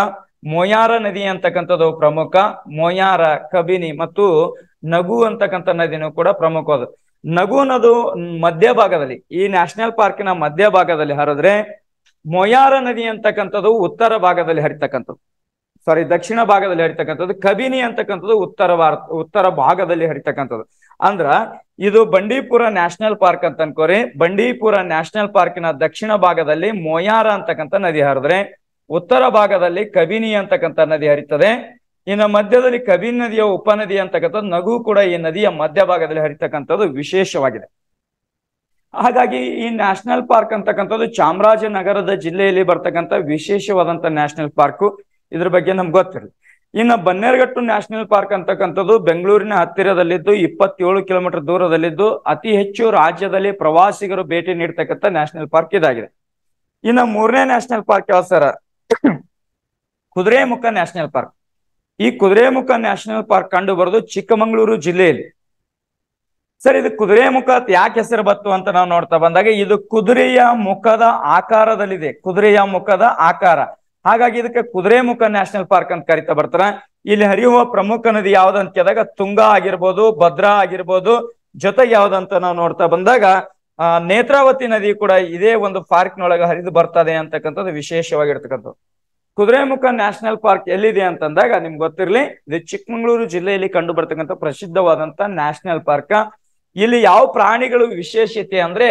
ಮೊಯಾರ ನದಿ ಅಂತಕ್ಕಂಥದ್ದು ಪ್ರಮುಖ ಮೊಯಾರ ಕಬಿನಿ ಮತ್ತು ನಗು ಅಂತಕ್ಕಂಥ ನದಿನೂ ಕೂಡ ಪ್ರಮುಖವಾದ ನಗು ಅನ್ನೋದು ಭಾಗದಲ್ಲಿ ಈ ನ್ಯಾಷನಲ್ ಪಾರ್ಕಿನ ಮಧ್ಯಭಾಗದಲ್ಲಿ ಹರಿದ್ರೆ ಮೊಯಾರ ನದಿ ಅಂತಕ್ಕಂಥದ್ದು ಉತ್ತರ ಭಾಗದಲ್ಲಿ ಹರಿತಕ್ಕಂಥದ್ದು ಸಾರಿ ದಕ್ಷಿಣ ಭಾಗದಲ್ಲಿ ಹರಿತಕ್ಕಂಥದ್ದು ಕಬಿನಿ ಅಂತಕ್ಕಂಥದ್ದು ಉತ್ತರ ಭಾರತ ಉತ್ತರ ಭಾಗದಲ್ಲಿ ಹರಿತಕ್ಕಂಥದ್ದು ಅಂದ್ರ ಇದು ಬಂಡೀಪುರ ನ್ಯಾಷನಲ್ ಪಾರ್ಕ್ ಅಂತ ಅನ್ಕೋರಿ ಬಂಡೀಪುರ ನ್ಯಾಷನಲ್ ಪಾರ್ಕಿನ ದಕ್ಷಿಣ ಭಾಗದಲ್ಲಿ ಮೊಯಾರ ಅಂತಕ್ಕಂಥ ನದಿ ಹರಿದ್ರೆ ಉತ್ತರ ಭಾಗದಲ್ಲಿ ಕಬಿನಿ ಅಂತಕ್ಕಂಥ ನದಿ ಹರಿತದೆ ಇನ್ನು ಮಧ್ಯದಲ್ಲಿ ಕಬಿ ನದಿಯ ಉಪನದಿ ಅಂತಕ್ಕಂಥದ್ದು ನಗು ಕೂಡ ಈ ನದಿಯ ಮಧ್ಯಭಾಗದಲ್ಲಿ ಹರಿತಕ್ಕಂಥದ್ದು ವಿಶೇಷವಾಗಿದೆ ಹಾಗಾಗಿ ಈ ನ್ಯಾಷನಲ್ ಪಾರ್ಕ್ ಅಂತಕ್ಕಂಥದ್ದು ಚಾಮರಾಜನಗರದ ಜಿಲ್ಲೆಯಲ್ಲಿ ಬರ್ತಕ್ಕಂಥ ವಿಶೇಷವಾದಂತ ನ್ಯಾಷನಲ್ ಪಾರ್ಕ್ ಇದ್ರ ಬಗ್ಗೆ ನಮ್ಗೆ ಗೊತ್ತಿರಲಿ ಇನ್ನು ಬನ್ನೇರ್ಗಟ್ಟು ನ್ಯಾಷನಲ್ ಪಾರ್ಕ್ ಅಂತಕ್ಕಂಥದ್ದು ಬೆಂಗಳೂರಿನ ಹತ್ತಿರದಲ್ಲಿದ್ದು ಇಪ್ಪತ್ತೇಳು ಕಿಲೋಮೀಟರ್ ದೂರದಲ್ಲಿದ್ದು ಅತಿ ಹೆಚ್ಚು ರಾಜ್ಯದಲ್ಲಿ ಪ್ರವಾಸಿಗರು ಭೇಟಿ ನೀಡ್ತಕ್ಕಂಥ ನ್ಯಾಷನಲ್ ಪಾರ್ಕ್ ಇದಾಗಿದೆ ಇನ್ನು ಮೂರನೇ ನ್ಯಾಷನಲ್ ಪಾರ್ಕ್ ಯಾವ ಸರ್ ಕುದುರೆಮುಖ ನ್ಯಾಷನಲ್ ಪಾರ್ಕ್ ಈ ಕುದುರೆಮುಖ ನ್ಯಾಷನಲ್ ಪಾರ್ಕ್ ಕಂಡು ಬರೋದು ಚಿಕ್ಕಮಗಳೂರು ಜಿಲ್ಲೆಯಲ್ಲಿ ಸರ್ ಇದು ಕುದುರೆ ಮುಖ ಯಾಕೆ ಹೆಸರು ಬತ್ತು ಅಂತ ನಾವು ನೋಡ್ತಾ ಬಂದಾಗ ಇದು ಕುದುರೆಯ ಮುಖದ ಆಕಾರದಲ್ಲಿದೆ ಕುದುರೆಯ ಮುಖದ ಆಕಾರ ಹಾಗಾಗಿ ಇದಕ್ಕೆ ಕುದುರೆ ಮುಖ ನ್ಯಾಷನಲ್ ಪಾರ್ಕ್ ಅಂತ ಕರಿತಾ ಬರ್ತಾರ ಇಲ್ಲಿ ಹರಿಯುವ ಪ್ರಮುಖ ನದಿ ಯಾವ್ದಂತ ಕೇಳಿದಾಗ ತುಂಗಾ ಆಗಿರ್ಬೋದು ಭದ್ರಾ ಆಗಿರ್ಬೋದು ಜೊತೆ ಯಾವ್ದಂತ ನಾವು ನೋಡ್ತಾ ಬಂದಾಗ ನೇತ್ರಾವತಿ ನದಿ ಕೂಡ ಇದೇ ಒಂದು ಪಾರ್ಕ್ ನೊಳಗೆ ಹರಿದು ಬರ್ತದೆ ಅಂತಕ್ಕಂಥದ್ದು ವಿಶೇಷವಾಗಿರ್ತಕ್ಕಂಥದ್ದು ಕುದುರೆಮುಖ ನ್ಯಾಷನಲ್ ಪಾರ್ಕ್ ಎಲ್ಲಿದೆ ಅಂತಂದಾಗ ನಿಮ್ಗೆ ಗೊತ್ತಿರಲಿ ಇದು ಚಿಕ್ಕಮಗಳೂರು ಜಿಲ್ಲೆಯಲ್ಲಿ ಕಂಡು ಬರ್ತಕ್ಕಂಥ ಪ್ರಸಿದ್ಧವಾದಂತ ನ್ಯಾಷನಲ್ ಪಾರ್ಕ್ ಇಲ್ಲಿ ಯಾವ ಪ್ರಾಣಿಗಳು ವಿಶೇಷತೆ ಅಂದ್ರೆ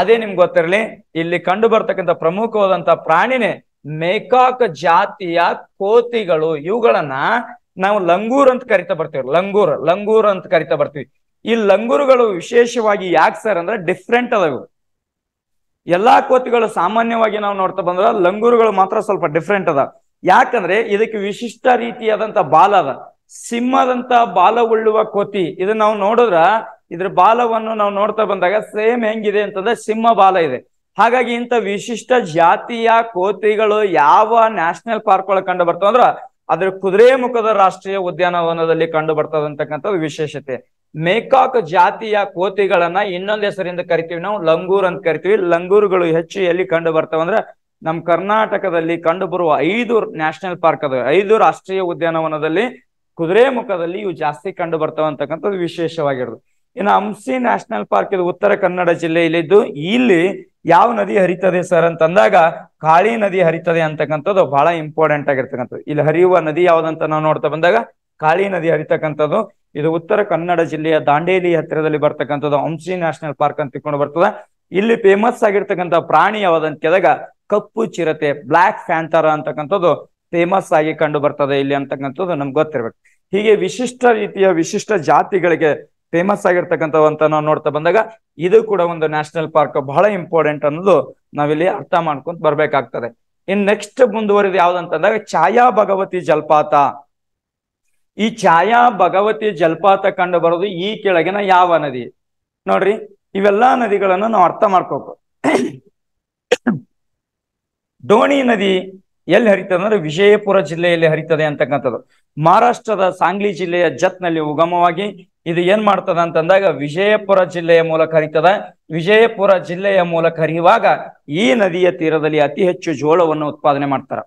ಅದೇ ನಿಮ್ಗೆ ಗೊತ್ತಿರಲಿ ಇಲ್ಲಿ ಕಂಡು ಬರ್ತಕ್ಕಂಥ ಪ್ರಮುಖವಾದಂತ ಪ್ರಾಣಿನೇ ಮೇಕಾಕ್ ಜಾತಿಯ ಕೋತಿಗಳು ಇವುಗಳನ್ನ ನಾವು ಲಂಗೂರ್ ಅಂತ ಕರಿತಾ ಬರ್ತೀವಿ ಲಂಗೂರ್ ಲಂಗೂರ್ ಅಂತ ಕರಿತಾ ಬರ್ತೀವಿ ಈ ಲಂಗೂರುಗಳು ವಿಶೇಷವಾಗಿ ಯಾಕೆ ಸರ್ ಅಂದ್ರೆ ಡಿಫ್ರೆಂಟ್ ಅದಾವೆ ಎಲ್ಲಾ ಕೋತಿಗಳು ಸಾಮಾನ್ಯವಾಗಿ ನಾವು ನೋಡ್ತಾ ಬಂದ್ರ ಲಂಗೂರುಗಳು ಮಾತ್ರ ಸ್ವಲ್ಪ ಡಿಫ್ರೆಂಟ್ ಅದ ಯಾಕಂದ್ರೆ ಇದಕ್ಕೆ ವಿಶಿಷ್ಟ ರೀತಿಯಾದಂತ ಬಾಲ ಅದ ಸಿಂಹದಂತ ಬಾಲ ಉಳ್ಳುವ ಕೋತಿ ಇದನ್ನ ನಾವು ನೋಡಿದ್ರ ಇದ್ರ ಬಾಲವನ್ನು ನಾವು ನೋಡ್ತಾ ಬಂದಾಗ ಸೇಮ್ ಹೆಂಗಿದೆ ಅಂತಂದ್ರೆ ಸಿಂಹ ಬಾಲ ಇದೆ ಹಾಗಾಗಿ ಇಂತ ವಿಶಿಷ್ಟ ಜಾತಿಯ ಕೋತಿಗಳು ಯಾವ ನ್ಯಾಷನಲ್ ಪಾರ್ಕ್ ಒಳಗೆ ಕಂಡು ಬರ್ತಾವ ಅಂದ್ರ ಅದ್ರ ಕುದುರೆ ಮುಖದ ರಾಷ್ಟ್ರೀಯ ಉದ್ಯಾನವನದಲ್ಲಿ ಕಂಡು ಬರ್ತದಂತಕ್ಕಂಥದ್ದು ವಿಶೇಷತೆ ಮೇಕಾಕ್ ಜಾತಿಯ ಕೋತಿಗಳನ್ನ ಇನ್ನೊಂದ್ ಹೆಸರಿಂದ ಕರಿತೀವಿ ನಾವು ಲಂಗೂರ್ ಅಂತ ಕರಿತೀವಿ ಲಂಗೂರುಗಳು ಹೆಚ್ಚು ಎಲ್ಲಿ ಕಂಡು ಅಂದ್ರೆ ನಮ್ಮ ಕರ್ನಾಟಕದಲ್ಲಿ ಕಂಡು ಬರುವ ಐದು ನ್ಯಾಷನಲ್ ಪಾರ್ಕ್ ಅದ ಐದು ರಾಷ್ಟ್ರೀಯ ಉದ್ಯಾನವನದಲ್ಲಿ ಕುದುರೆ ಮುಖದಲ್ಲಿ ಇವು ಜಾಸ್ತಿ ಕಂಡು ಅಂತಕ್ಕಂಥದ್ದು ವಿಶೇಷವಾಗಿರೋದು ಇನ್ನು ಹಂಸಿ ನ್ಯಾಷನಲ್ ಪಾರ್ಕ್ ಇದು ಉತ್ತರ ಕನ್ನಡ ಜಿಲ್ಲೆಯಲ್ಲಿದ್ದು ಇಲ್ಲಿ ಯಾವ ನದಿ ಹರಿತದೆ ಸರ್ ಅಂತ ಅಂದಾಗ ಕಾಳಿ ನದಿ ಹರಿತದೆ ಅಂತಕ್ಕಂಥದ್ದು ಬಹಳ ಇಂಪಾರ್ಟೆಂಟ್ ಆಗಿರ್ತಕ್ಕಂಥದ್ದು ಇಲ್ಲಿ ಹರಿಯುವ ನದಿ ಯಾವ್ದಂತ ನಾವು ನೋಡ್ತಾ ಬಂದಾಗ ಕಾಳಿ ನದಿ ಹರಿತಕ್ಕಂಥದ್ದು ಇದು ಉತ್ತರ ಕನ್ನಡ ಜಿಲ್ಲೆಯ ದಾಂಡೇಲಿ ಹತ್ತಿರದಲ್ಲಿ ಬರ್ತಕ್ಕಂಥದ್ದು ಹಂಸಿ ನ್ಯಾಷನಲ್ ಪಾರ್ಕ್ ಅಂತ ತಿಳ್ಕೊಂಡು ಬರ್ತದ ಇಲ್ಲಿ ಫೇಮಸ್ ಆಗಿರ್ತಕ್ಕಂಥ ಪ್ರಾಣಿ ಯಾವ್ದಂತ ಕೇಳಿದಾಗ ಕಪ್ಪು ಚಿರತೆ ಬ್ಲಾಕ್ ಫ್ಯಾಂಥರ ಅಂತಕ್ಕಂಥದ್ದು ಫೇಮಸ್ ಆಗಿ ಕಂಡು ಬರ್ತದೆ ಇಲ್ಲಿ ಅಂತಕ್ಕಂಥದ್ದು ನಮ್ಗೆ ಗೊತ್ತಿರ್ಬೇಕು ಹೀಗೆ ವಿಶಿಷ್ಟ ರೀತಿಯ ವಿಶಿಷ್ಟ ಜಾತಿಗಳಿಗೆ ಫೇಮಸ್ ಅಂತ ನಾವು ನೋಡ್ತಾ ಬಂದಾಗ ಇದು ಕೂಡ ಒಂದು ನ್ಯಾಷನಲ್ ಪಾರ್ಕ್ ಬಹಳ ಇಂಪಾರ್ಟೆಂಟ್ ಅನ್ನೋದು ನಾವಿಲ್ಲಿ ಅರ್ಥ ಮಾಡ್ಕೊಂತ ಬರ್ಬೇಕಾಗ್ತದೆ ಇನ್ ನೆಕ್ಸ್ಟ್ ಮುಂದುವರಿದ ಯಾವ್ದಂತಂದಾಗ ಛಾಯಾ ಭಗವತಿ ಜಲಪಾತ ಈ ಛಾಯಾ ಭಗವತಿ ಜಲಪಾತ ಕಂಡು ಬರೋದು ಈ ಕೆಳಗಿನ ಯಾವ ನದಿ ನೋಡ್ರಿ ಇವೆಲ್ಲಾ ನದಿಗಳನ್ನು ನಾವು ಅರ್ಥ ಮಾಡ್ಕೋಬೇಕು ಡೋಣಿ ನದಿ ಎಲ್ಲಿ ಹರಿತದೆ ಅಂದ್ರೆ ವಿಜಯಪುರ ಜಿಲ್ಲೆಯಲ್ಲಿ ಹರಿತದೆ ಅಂತಕ್ಕಂಥದ್ದು ಮಹಾರಾಷ್ಟ್ರದ ಸಾಂಗ್ಲಿ ಜಿಲ್ಲೆಯ ಜತ್ನಲ್ಲಿ ಉಗಮವಾಗಿ ಇದು ಏನ್ ಮಾಡ್ತದ ಅಂತಂದಾಗ ವಿಜಯಪುರ ಜಿಲ್ಲೆಯ ಮೂಲಕ ಹರಿತದ ವಿಜಯಪುರ ಜಿಲ್ಲೆಯ ಮೂಲಕ ಹರಿಯುವಾಗ ಈ ನದಿಯ ತೀರದಲ್ಲಿ ಅತಿ ಹೆಚ್ಚು ಜೋಳವನ್ನು ಉತ್ಪಾದನೆ ಮಾಡ್ತಾರ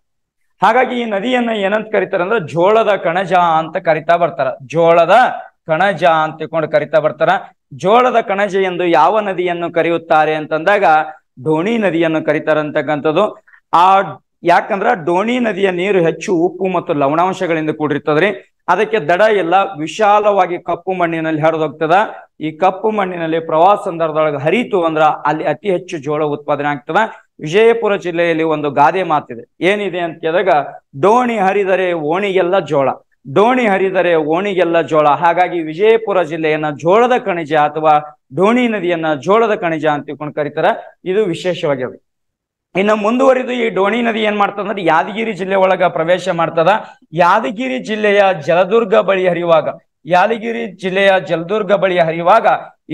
ಹಾಗಾಗಿ ಈ ನದಿಯನ್ನ ಏನಂತ ಕರಿತಾರ ಅಂದ್ರೆ ಜೋಳದ ಕಣಜ ಅಂತ ಕರಿತಾ ಬರ್ತಾರ ಜೋಳದ ಕಣಜ ಅಂತ ತಿಳ್ಕೊಂಡು ಕರಿತಾ ಬರ್ತಾರ ಜೋಳದ ಕಣಜ ಎಂದು ಯಾವ ನದಿಯನ್ನು ಕರೆಯುತ್ತಾರೆ ಅಂತಂದಾಗ ಡೋಣಿ ನದಿಯನ್ನು ಕರೀತಾರಂತಕ್ಕಂಥದ್ದು ಆ ಯಾಕಂದ್ರ ಡೋಣಿ ನದಿಯ ನೀರು ಹೆಚ್ಚು ಉಪ್ಪು ಮತ್ತು ಲವಣಾಂಶಗಳಿಂದ ಕೂಡಿರ್ತದ್ರಿ ಅದಕ್ಕೆ ದಡ ಎಲ್ಲ ವಿಶಾಲವಾಗಿ ಕಪ್ಪು ಮಣ್ಣಿನಲ್ಲಿ ಹರಿದೋಗ್ತದ ಈ ಕಪ್ಪು ಮಣ್ಣಿನಲ್ಲಿ ಪ್ರವಾಸ ಸಂದರ್ಭದೊಳಗೆ ಹರಿತು ಅಂದ್ರ ಅಲ್ಲಿ ಅತಿ ಹೆಚ್ಚು ಜೋಳ ಉತ್ಪಾದನೆ ಆಗ್ತದ ವಿಜಯಪುರ ಜಿಲ್ಲೆಯಲ್ಲಿ ಒಂದು ಗಾದೆ ಮಾತಿದೆ ಏನಿದೆ ಅಂತ ಕೇಳಿದಾಗ ಡೋಣಿ ಹರಿದರೆ ಓಣಿಗೆಲ್ಲ ಜೋಳ ದೋಣಿ ಹರಿದರೆ ಓಣಿಗೆಲ್ಲ ಜೋಳ ಹಾಗಾಗಿ ವಿಜಯಪುರ ಜಿಲ್ಲೆಯನ್ನ ಜೋಳದ ಕಣಿಜ ಅಥವಾ ದೋಣಿ ನದಿಯನ್ನ ಜೋಳದ ಕಣಿಜ ಅಂತ ತಿಳ್ಕೊಂಡು ಕರೀತಾರ ಇದು ವಿಶೇಷವಾಗಿದೆ ಇನ್ನು ಮುಂದುವರಿದು ಈ ಡೋಣಿ ನದಿ ಏನ್ ಮಾಡ್ತದಂದ್ರೆ ಯಾದಗಿರಿ ಜಿಲ್ಲೆ ಒಳಗ ಪ್ರವೇಶ ಮಾಡ್ತದ ಯಾದಗಿರಿ ಜಿಲ್ಲೆಯ ಜಲದುರ್ಗ ಬಳಿ ಹರಿಯುವಾಗ ಯಾದಗಿರಿ ಜಿಲ್ಲೆಯ ಜಲದುರ್ಗ ಬಳಿ ಹರಿಯುವಾಗ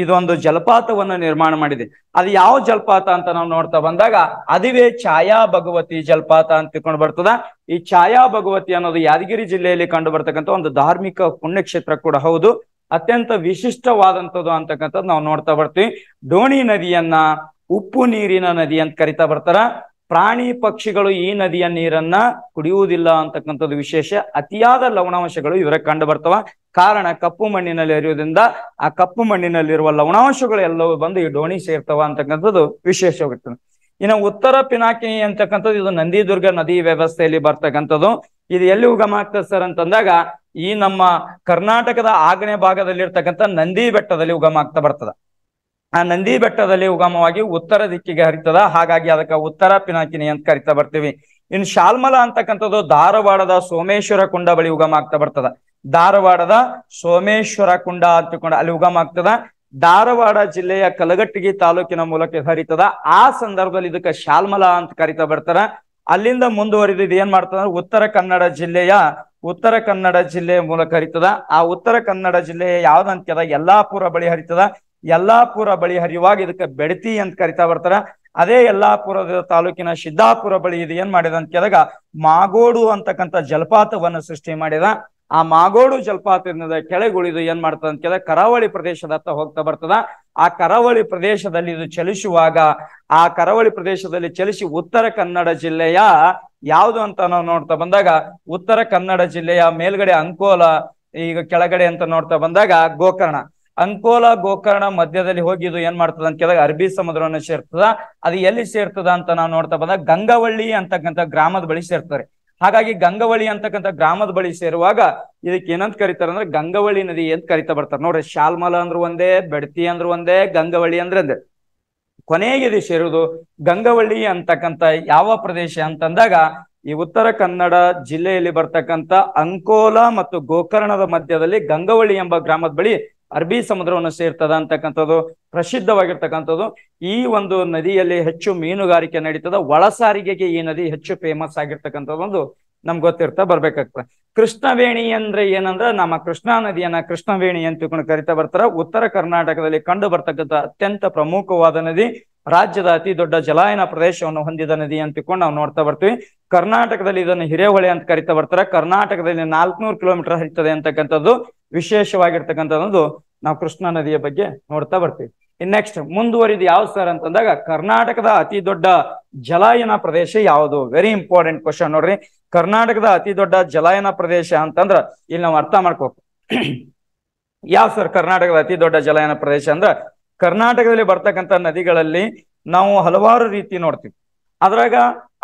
ಇದೊಂದು ಜಲಪಾತವನ್ನು ನಿರ್ಮಾಣ ಮಾಡಿದೆ ಅದು ಯಾವ ಜಲಪಾತ ಅಂತ ನಾವು ನೋಡ್ತಾ ಬಂದಾಗ ಅದಿವೇ ಛಾಯಾ ಭಗವತಿ ಜಲಪಾತ ಅಂತ ತಿಳ್ಕೊಂಡು ಬರ್ತದ ಈ ಛಾಯಾ ಭಗವತಿ ಅನ್ನೋದು ಯಾದಗಿರಿ ಜಿಲ್ಲೆಯಲ್ಲಿ ಕಂಡು ಒಂದು ಧಾರ್ಮಿಕ ಪುಣ್ಯಕ್ಷೇತ್ರ ಕೂಡ ಹೌದು ಅತ್ಯಂತ ವಿಶಿಷ್ಟವಾದಂಥದ್ದು ಅಂತಕ್ಕಂಥದ್ದು ನಾವು ನೋಡ್ತಾ ಬರ್ತೀವಿ ಡೋಣಿ ನದಿಯನ್ನ ಉಪ್ಪು ನೀರಿನ ನದಿ ಅಂತ ಕರಿತಾ ಬರ್ತಾರ ಪ್ರಾಣಿ ಪಕ್ಷಿಗಳು ಈ ನದಿಯ ನೀರನ್ನ ಕುಡಿಯುವುದಿಲ್ಲ ಅಂತಕ್ಕಂಥದ್ದು ವಿಶೇಷ ಅತಿಯಾದ ಲವಣಾಂಶಗಳು ಇವರ ಕಂಡು ಬರ್ತವ ಕಾರಣ ಕಪ್ಪು ಮಣ್ಣಿನಲ್ಲಿ ಹರಿಯೋದ್ರಿಂದ ಆ ಕಪ್ಪು ಮಣ್ಣಿನಲ್ಲಿರುವ ಲವಣಾಂಶಗಳು ಎಲ್ಲವೂ ಬಂದು ಈ ಡೋಣಿ ಸೇರ್ತವ ಅಂತಕ್ಕಂಥದ್ದು ವಿಶೇಷವಾಗಿರ್ತದೆ ಇನ್ನು ಉತ್ತರ ಪಿನಾಕಿನಿ ಅಂತಕ್ಕಂಥದ್ದು ಇದು ನಂದಿದುರ್ಗ ನದಿ ವ್ಯವಸ್ಥೆಯಲ್ಲಿ ಬರ್ತಕ್ಕಂಥದ್ದು ಇದು ಎಲ್ಲಿ ಉಗಮ ಆಗ್ತದೆ ಸರ್ ಅಂತಂದಾಗ ಈ ನಮ್ಮ ಕರ್ನಾಟಕದ ಆಗ್ನೇಯ ಭಾಗದಲ್ಲಿ ನಂದಿ ಬೆಟ್ಟದಲ್ಲಿ ಉಗಮ ಆಗ್ತಾ ಬರ್ತದ ಆ ನಂದಿ ಬೆಟ್ಟದಲ್ಲಿ ಉಗಮವಾಗಿ ಉತ್ತರ ದಿಕ್ಕಿಗೆ ಹರಿತದ ಹಾಗಾಗಿ ಅದಕ್ಕೆ ಉತ್ತರ ಪಿನಾಕಿನಿ ಅಂತ ಕರಿತಾ ಬರ್ತೀವಿ ಇನ್ ಶಾಲ್ಮಲ ಅಂತಕ್ಕಂಥದ್ದು ಧಾರವಾಡದ ಸೋಮೇಶ್ವರ ಕುಂಡ ಬಳಿ ಉಗಮ ಆಗ್ತಾ ಬರ್ತದ ಧಾರವಾಡದ ಸೋಮೇಶ್ವರ ಕುಂಡ ಅಂತಕೊಂಡ ಅಲ್ಲಿ ಉಗಮ ಆಗ್ತದ ಧಾರವಾಡ ಜಿಲ್ಲೆಯ ಕಲಗಟ್ಟಿಗೆ ತಾಲೂಕಿನ ಮೂಲಕ ಹರಿತದ ಆ ಸಂದರ್ಭದಲ್ಲಿ ಇದಕ್ಕೆ ಶಾಲ್ಮಲ ಅಂತ ಕರಿತಾ ಬರ್ತಾರ ಅಲ್ಲಿಂದ ಮುಂದುವರಿದು ಇದು ಏನ್ ಮಾಡ್ತದ ಉತ್ತರ ಕನ್ನಡ ಜಿಲ್ಲೆಯ ಉತ್ತರ ಕನ್ನಡ ಜಿಲ್ಲೆಯ ಮೂಲಕ ಹರಿತದ ಆ ಉತ್ತರ ಕನ್ನಡ ಜಿಲ್ಲೆಯ ಯಾವ್ದಂತ್ಯದ ಯಲ್ಲಾಪುರ ಬಳಿ ಹರಿತದ ಯಲ್ಲಾಪುರ ಬಳಿ ಹರಿಯುವಾಗ ಇದಕ್ಕೆ ಬೆಡತಿ ಅಂತ ಕರಿತಾ ಬರ್ತಾರ ಅದೇ ಯಲ್ಲಾಪುರದ ತಾಲೂಕಿನ ಸಿದ್ದಾಪುರ ಬಳಿ ಇದು ಏನ್ ಮಾಡಿದ ಅಂತ ಕೇಳಿದಾಗ ಮಾಗೋಡು ಅಂತಕ್ಕಂಥ ಜಲಪಾತವನ್ನು ಸೃಷ್ಟಿ ಮಾಡಿದ ಆ ಮಾಗೋಡು ಜಲಪಾತದಿಂದ ಕೆಳಗುಳಿದು ಏನ್ ಮಾಡ್ತದ ಅಂತ ಕೇಳಿದ ಕರಾವಳಿ ಪ್ರದೇಶದತ್ತ ಹೋಗ್ತಾ ಬರ್ತದ ಆ ಕರಾವಳಿ ಪ್ರದೇಶದಲ್ಲಿ ಇದು ಚಲಿಸುವಾಗ ಆ ಕರಾವಳಿ ಪ್ರದೇಶದಲ್ಲಿ ಚಲಿಸಿ ಉತ್ತರ ಕನ್ನಡ ಜಿಲ್ಲೆಯ ಯಾವುದು ಅಂತ ನಾವು ನೋಡ್ತಾ ಬಂದಾಗ ಉತ್ತರ ಕನ್ನಡ ಜಿಲ್ಲೆಯ ಮೇಲ್ಗಡೆ ಅಂಕೋಲ ಈಗ ಕೆಳಗಡೆ ಅಂತ ನೋಡ್ತಾ ಬಂದಾಗ ಗೋಕರ್ಣ ಅಂಕೋಲ ಗೋಕರ್ಣ ಮಧ್ಯದಲ್ಲಿ ಹೋಗಿ ಇದು ಏನ್ ಮಾಡ್ತದ ಅಂತ ಕೇಳಿದಾಗ ಅರಬಿ ಸಮುದ್ರವನ್ನು ಸೇರ್ತದ ಅದು ಎಲ್ಲಿ ಸೇರ್ತದ ಅಂತ ನಾವು ನೋಡ್ತಾ ಬಂದಾಗ ಗಂಗವಳ್ಳಿ ಅಂತಕ್ಕಂಥ ಗ್ರಾಮದ ಬಳಿ ಸೇರ್ತಾರೆ ಹಾಗಾಗಿ ಗಂಗವಳ್ಳಿ ಅಂತಕ್ಕಂಥ ಗ್ರಾಮದ ಬಳಿ ಸೇರುವಾಗ ಇದಕ್ಕೆ ಏನಂತ ಕರೀತಾರೆ ಅಂದ್ರೆ ಗಂಗವಳ್ಳಿ ನದಿ ಅಂತ ಕರಿತಾ ಬರ್ತಾರೆ ನೋಡ್ರಿ ಶಾಲ್ಮಲ ಅಂದ್ರೆ ಒಂದೇ ಬೆಡ್ತಿ ಅಂದ್ರೆ ಒಂದೇ ಗಂಗವಳ್ಳಿ ಅಂದ್ರೆ ಒಂದೇ ಕೊನೆಗೆ ಇದು ಸೇರುವುದು ಗಂಗವಳ್ಳಿ ಅಂತಕ್ಕಂಥ ಯಾವ ಪ್ರದೇಶ ಅಂತಂದಾಗ ಈ ಉತ್ತರ ಕನ್ನಡ ಜಿಲ್ಲೆಯಲ್ಲಿ ಬರ್ತಕ್ಕಂಥ ಅಂಕೋಲ ಮತ್ತು ಗೋಕರ್ಣದ ಮಧ್ಯದಲ್ಲಿ ಗಂಗವಳ್ಳಿ ಎಂಬ ಗ್ರಾಮದ ಬಳಿ ಅರಬಿ ಸಮುದ್ರವನ್ನು ಸೇರ್ತದ ಅಂತಕ್ಕಂಥದ್ದು ಪ್ರಸಿದ್ಧವಾಗಿರ್ತಕ್ಕಂಥದ್ದು ಈ ಒಂದು ನದಿಯಲ್ಲಿ ಹೆಚ್ಚು ಮೀನುಗಾರಿಕೆ ನಡೀತದ ಒಳ ಸಾರಿಗೆಗೆ ಈ ನದಿ ಹೆಚ್ಚು ಫೇಮಸ್ ಆಗಿರ್ತಕ್ಕಂಥದ್ದೊಂದು ನಮ್ಗೆ ಗೊತ್ತಿರ್ತಾ ಬರ್ಬೇಕಾಗ್ತದೆ ಕೃಷ್ಣವೇಣಿ ಅಂದ್ರೆ ಏನಂದ್ರೆ ನಮ್ಮ ಕೃಷ್ಣಾ ನದಿಯನ್ನ ಕೃಷ್ಣವೇಣಿ ಅಂತ ತಿಳ್ಕೊಂಡು ಕರಿತಾ ಬರ್ತಾರ ಉತ್ತರ ಕರ್ನಾಟಕದಲ್ಲಿ ಕಂಡು ಅತ್ಯಂತ ಪ್ರಮುಖವಾದ ನದಿ ರಾಜ್ಯದ ಅತಿ ದೊಡ್ಡ ಜಲಾಯನ ಪ್ರದೇಶವನ್ನು ಹೊಂದಿದ ನದಿ ಅಂತ ನಾವು ನೋಡ್ತಾ ಬರ್ತೀವಿ ಕರ್ನಾಟಕದಲ್ಲಿ ಇದನ್ನು ಹಿರೇಹೊಳೆ ಅಂತ ಕರಿತಾ ಬರ್ತಾರೆ ಕರ್ನಾಟಕದಲ್ಲಿ ನಾಲ್ಕುನೂರು ಕಿಲೋಮೀಟರ್ ಹರಿತದೆ ಅಂತಕ್ಕಂಥದ್ದು ವಿಶೇಷವಾಗಿರ್ತಕ್ಕಂಥದ್ದು ನಾವು ಕೃಷ್ಣಾ ನದಿಯ ಬಗ್ಗೆ ನೋಡ್ತಾ ಬರ್ತೀವಿ ಇನ್ ನೆಕ್ಸ್ಟ್ ಮುಂದುವರಿದು ಯಾವ್ದು ಸರ್ ಅಂತಂದಾಗ ಕರ್ನಾಟಕದ ಅತಿ ದೊಡ್ಡ ಜಲಾಯನ ಪ್ರದೇಶ ಯಾವುದು ವೆರಿ ಇಂಪಾರ್ಟೆಂಟ್ ಕ್ವಶನ್ ನೋಡ್ರಿ ಕರ್ನಾಟಕದ ಅತಿ ದೊಡ್ಡ ಜಲಾಯನ ಪ್ರದೇಶ ಅಂತಂದ್ರ ಇಲ್ಲಿ ನಾವು ಅರ್ಥ ಮಾಡ್ಕೋಬೇಕು ಯಾವ ಸರ್ ಕರ್ನಾಟಕದ ಅತಿ ದೊಡ್ಡ ಜಲಾಯನ ಪ್ರದೇಶ ಅಂದ್ರ ಕರ್ನಾಟಕದಲ್ಲಿ ಬರ್ತಕ್ಕಂಥ ನದಿಗಳಲ್ಲಿ ನಾವು ಹಲವಾರು ರೀತಿ ನೋಡ್ತೀವಿ ಅದ್ರಾಗ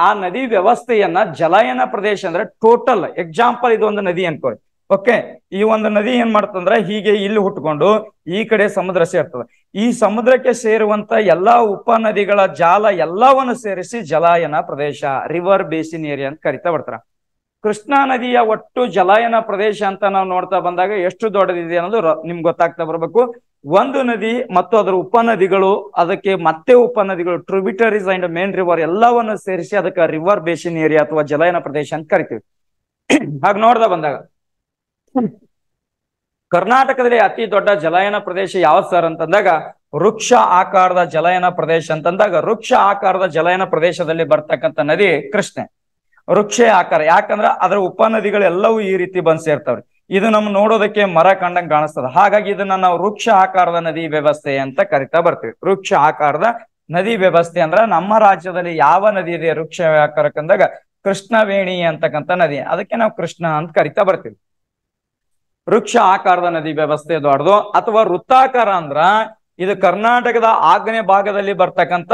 ಆ ನದಿ ವ್ಯವಸ್ಥೆಯನ್ನ ಜಲಾಯನ ಪ್ರದೇಶ ಅಂದ್ರೆ ಟೋಟಲ್ ಎಕ್ಸಾಂಪಲ್ ಇದು ಒಂದು ನದಿ ಅನ್ಕೋರಿ ಓಕೆ ಈ ಒಂದು ನದಿ ಏನ್ ಮಾಡ್ತಂದ್ರ ಹೀಗೆ ಇಲ್ಲಿ ಹುಟ್ಕೊಂಡು ಈ ಕಡೆ ಸಮುದ್ರ ಸೇರ್ತದ ಈ ಸಮುದ್ರಕ್ಕೆ ಸೇರುವಂತ ಎಲ್ಲಾ ಉಪನದಿಗಳ ಜಾಲ ಎಲ್ಲವನ್ನು ಸೇರಿಸಿ ಜಲಾಯನ ಪ್ರದೇಶ ರಿವರ್ ಬೇಸಿನ್ ಏರಿಯಾ ಅಂತ ಕರಿತಾ ಬರ್ತಾರ ಕೃಷ್ಣಾ ನದಿಯ ಒಟ್ಟು ಜಲಾಯನ ಪ್ರದೇಶ ಅಂತ ನಾವು ನೋಡ್ತಾ ಬಂದಾಗ ಎಷ್ಟು ದೊಡ್ಡದಿದೆ ಅನ್ನೋದು ನಿಮ್ಗೆ ಗೊತ್ತಾಗ್ತಾ ಬರ್ಬೇಕು ಒಂದು ನದಿ ಮತ್ತು ಅದರ ಉಪನದಿಗಳು ಅದಕ್ಕೆ ಮತ್ತೆ ಉಪನದಿಗಳು ಟ್ರಿಬ್ಯೂಟರೀಸ್ ಅಂಡ್ ಮೇನ್ ರಿವರ್ ಎಲ್ಲವನ್ನು ಸೇರಿಸಿ ಅದಕ್ಕೆ ರಿವರ್ ಬೇಸಿನ್ ಏರಿಯಾ ಅಥವಾ ಜಲಾಯನ ಪ್ರದೇಶ ಅಂತ ಕರಿತೀವಿ ಹಾಗೆ ನೋಡ್ದ ಬಂದಾಗ ಕರ್ನಾಟಕದಲ್ಲಿ ಅತಿ ದೊಡ್ಡ ಜಲಯನ ಪ್ರದೇಶ ಯಾವ ಸರ್ ಅಂತಂದಾಗ ವೃಕ್ಷ ಆಕಾರದ ಜಲಯನ ಪ್ರದೇಶ ಅಂತಂದಾಗ ವೃಕ್ಷ ಆಕಾರದ ಜಲಯನ ಪ್ರದೇಶದಲ್ಲಿ ಬರ್ತಕ್ಕಂಥ ನದಿ ಕೃಷ್ಣೆ ವೃಕ್ಷ ಆಕಾರ ಯಾಕಂದ್ರ ಅದರ ಉಪನದಿಗಳೆಲ್ಲವೂ ಈ ರೀತಿ ಬಂದ್ ಸೇರ್ತಾವ್ರಿ ಇದು ನಮ್ ನೋಡೋದಕ್ಕೆ ಮರ ಕಂಡಂಗ್ ಕಾಣಿಸ್ತದೆ ಹಾಗಾಗಿ ಇದನ್ನ ನಾವು ವೃಕ್ಷ ಆಕಾರದ ನದಿ ವ್ಯವಸ್ಥೆ ಅಂತ ಕರಿತಾ ಬರ್ತೀವಿ ವೃಕ್ಷ ಆಕಾರದ ನದಿ ವ್ಯವಸ್ಥೆ ಅಂದ್ರ ನಮ್ಮ ರಾಜ್ಯದಲ್ಲಿ ಯಾವ ನದಿ ಇದೆ ವೃಕ್ಷ ಆಕಾರಕ್ಕಂದಾಗ ಕೃಷ್ಣವೇಣಿ ಅಂತಕ್ಕಂಥ ನದಿ ಅದಕ್ಕೆ ನಾವು ಕೃಷ್ಣ ಅಂತ ಕರಿತಾ ಬರ್ತೀವಿ ವೃಕ್ಷ ಆಕಾರದ ನದಿ ವ್ಯವಸ್ಥೆ ದೊಡ್ಡದು ಅಥವಾ ವೃತ್ತಾಕಾರ ಅಂದ್ರ ಇದು ಕರ್ನಾಟಕದ ಆಗ್ನೇಯ ಭಾಗದಲ್ಲಿ ಬರ್ತಕ್ಕಂತ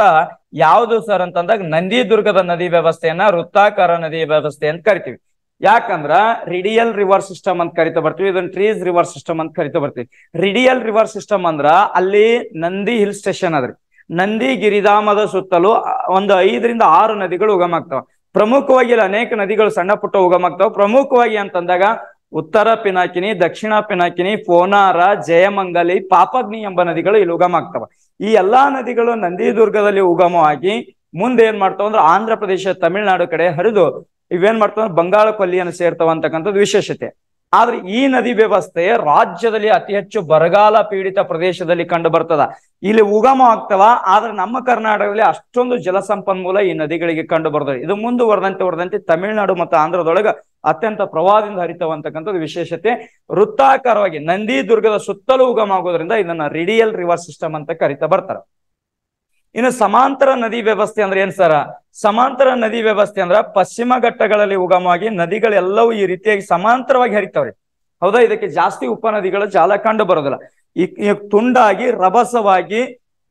ಯಾವುದು ಸರ್ ಅಂತಂದಾಗ ದುರ್ಗದ ನದಿ ವ್ಯವಸ್ಥೆಯನ್ನ ವೃತ್ತಾಕಾರ ನದಿ ವ್ಯವಸ್ಥೆ ಅಂತ ಕರಿತೀವಿ ಯಾಕಂದ್ರ ರಿಡಿಯಲ್ ರಿವರ್ ಸಿಸ್ಟಮ್ ಅಂತ ಕರಿತಾ ಬರ್ತೀವಿ ಇದನ್ನ ಟ್ರೀಸ್ ರಿವರ್ ಸಿಸ್ಟಮ್ ಅಂತ ಕರಿತಾ ಬರ್ತೀವಿ ರಿಡಿಯಲ್ ರಿವರ್ ಸಿಸ್ಟಮ್ ಅಂದ್ರ ಅಲ್ಲಿ ನಂದಿ ಹಿಲ್ ಸ್ಟೇಷನ್ ಅದ್ರಿ ನಂದಿ ಗಿರಿಧಾಮದ ಸುತ್ತಲೂ ಒಂದು ಐದರಿಂದ ಆರು ನದಿಗಳು ಉಗಮ ಆಗ್ತಾವ ಪ್ರಮುಖವಾಗಿ ಅನೇಕ ನದಿಗಳು ಸಣ್ಣ ಪುಟ್ಟ ಉಗಮ ಆಗ್ತಾವ ಪ್ರಮುಖವಾಗಿ ಅಂತಂದಾಗ ಉತ್ತರ ಪಿನಾಕಿನಿ ದಕ್ಷಿಣ ಪಿನಾಕಿನಿ ಫೋನಾರ ಜಯಮಂಗಲಿ ಪಾಪಗ್ನಿ ಎಂಬ ನದಿಗಳು ಇಲ್ಲಿ ಉಗಮ ಆಗ್ತವ ಈ ಎಲ್ಲಾ ನದಿಗಳು ನಂದಿದುರ್ಗದಲ್ಲಿ ಉಗಮವಾಗಿ ಮುಂದೆ ಏನ್ ಮಾಡ್ತಾವ ಅಂದ್ರೆ ಆಂಧ್ರ ಪ್ರದೇಶ ತಮಿಳುನಾಡು ಕಡೆ ಹರಿದು ಇವೇನ್ ಮಾಡ್ತಾವ ಬಂಗಾಳ ಕೊಲ್ಲಿಯನ್ನು ಸೇರ್ತಾವ ಅಂತಕ್ಕಂಥದ್ದು ವಿಶೇಷತೆ ಆದ್ರೆ ಈ ನದಿ ವ್ಯವಸ್ಥೆ ರಾಜ್ಯದಲ್ಲಿ ಅತಿ ಹೆಚ್ಚು ಬರಗಾಲ ಪೀಡಿತ ಪ್ರದೇಶದಲ್ಲಿ ಕಂಡು ಬರ್ತದ ಇಲ್ಲಿ ಉಗಮ ಆಗ್ತವ ಆದ್ರೆ ನಮ್ಮ ಕರ್ನಾಟಕದಲ್ಲಿ ಅಷ್ಟೊಂದು ಜಲಸಂಪನ್ಮೂಲ ಈ ನದಿಗಳಿಗೆ ಕಂಡು ಬರ್ತದೆ ಇದು ಮುಂದುವರೆದಂತೆ ಹೊರದಂತೆ ತಮಿಳುನಾಡು ಮತ್ತು ಆಂಧ್ರದೊಳಗ ಅತ್ಯಂತ ಪ್ರವಾಹದಿಂದ ಹರಿತವಂತಕ್ಕಂಥದ್ದು ವಿಶೇಷತೆ ವೃತ್ತಾಕಾರವಾಗಿ ನಂದಿ ದುರ್ಗದ ಸುತ್ತಲೂ ಆಗೋದ್ರಿಂದ ಇದನ್ನ ರಿಡಿಯಲ್ ರಿವರ್ ಸಿಸ್ಟಮ್ ಅಂತ ಕರಿತಾ ಬರ್ತಾರೆ ಇನ್ನು ಸಮಾಂತರ ನದಿ ವ್ಯವಸ್ಥೆ ಅಂದ್ರೆ ಏನ್ ಸರ ಸಮಾಂತರ ನದಿ ವ್ಯವಸ್ಥೆ ಅಂದ್ರ ಪಶ್ಚಿಮ ಘಟ್ಟಗಳಲ್ಲಿ ಉಗಮವಾಗಿ ನದಿಗಳೆಲ್ಲವೂ ಈ ರೀತಿಯಾಗಿ ಸಮಾಂತರವಾಗಿ ಹರಿತವ್ರಿ ಹೌದಾ ಇದಕ್ಕೆ ಜಾಸ್ತಿ ಉಪನದಿಗಳ ಜಾಲ ಕಂಡು ಬರೋದಿಲ್ಲ ಈ ತುಂಡಾಗಿ ರಭಸವಾಗಿ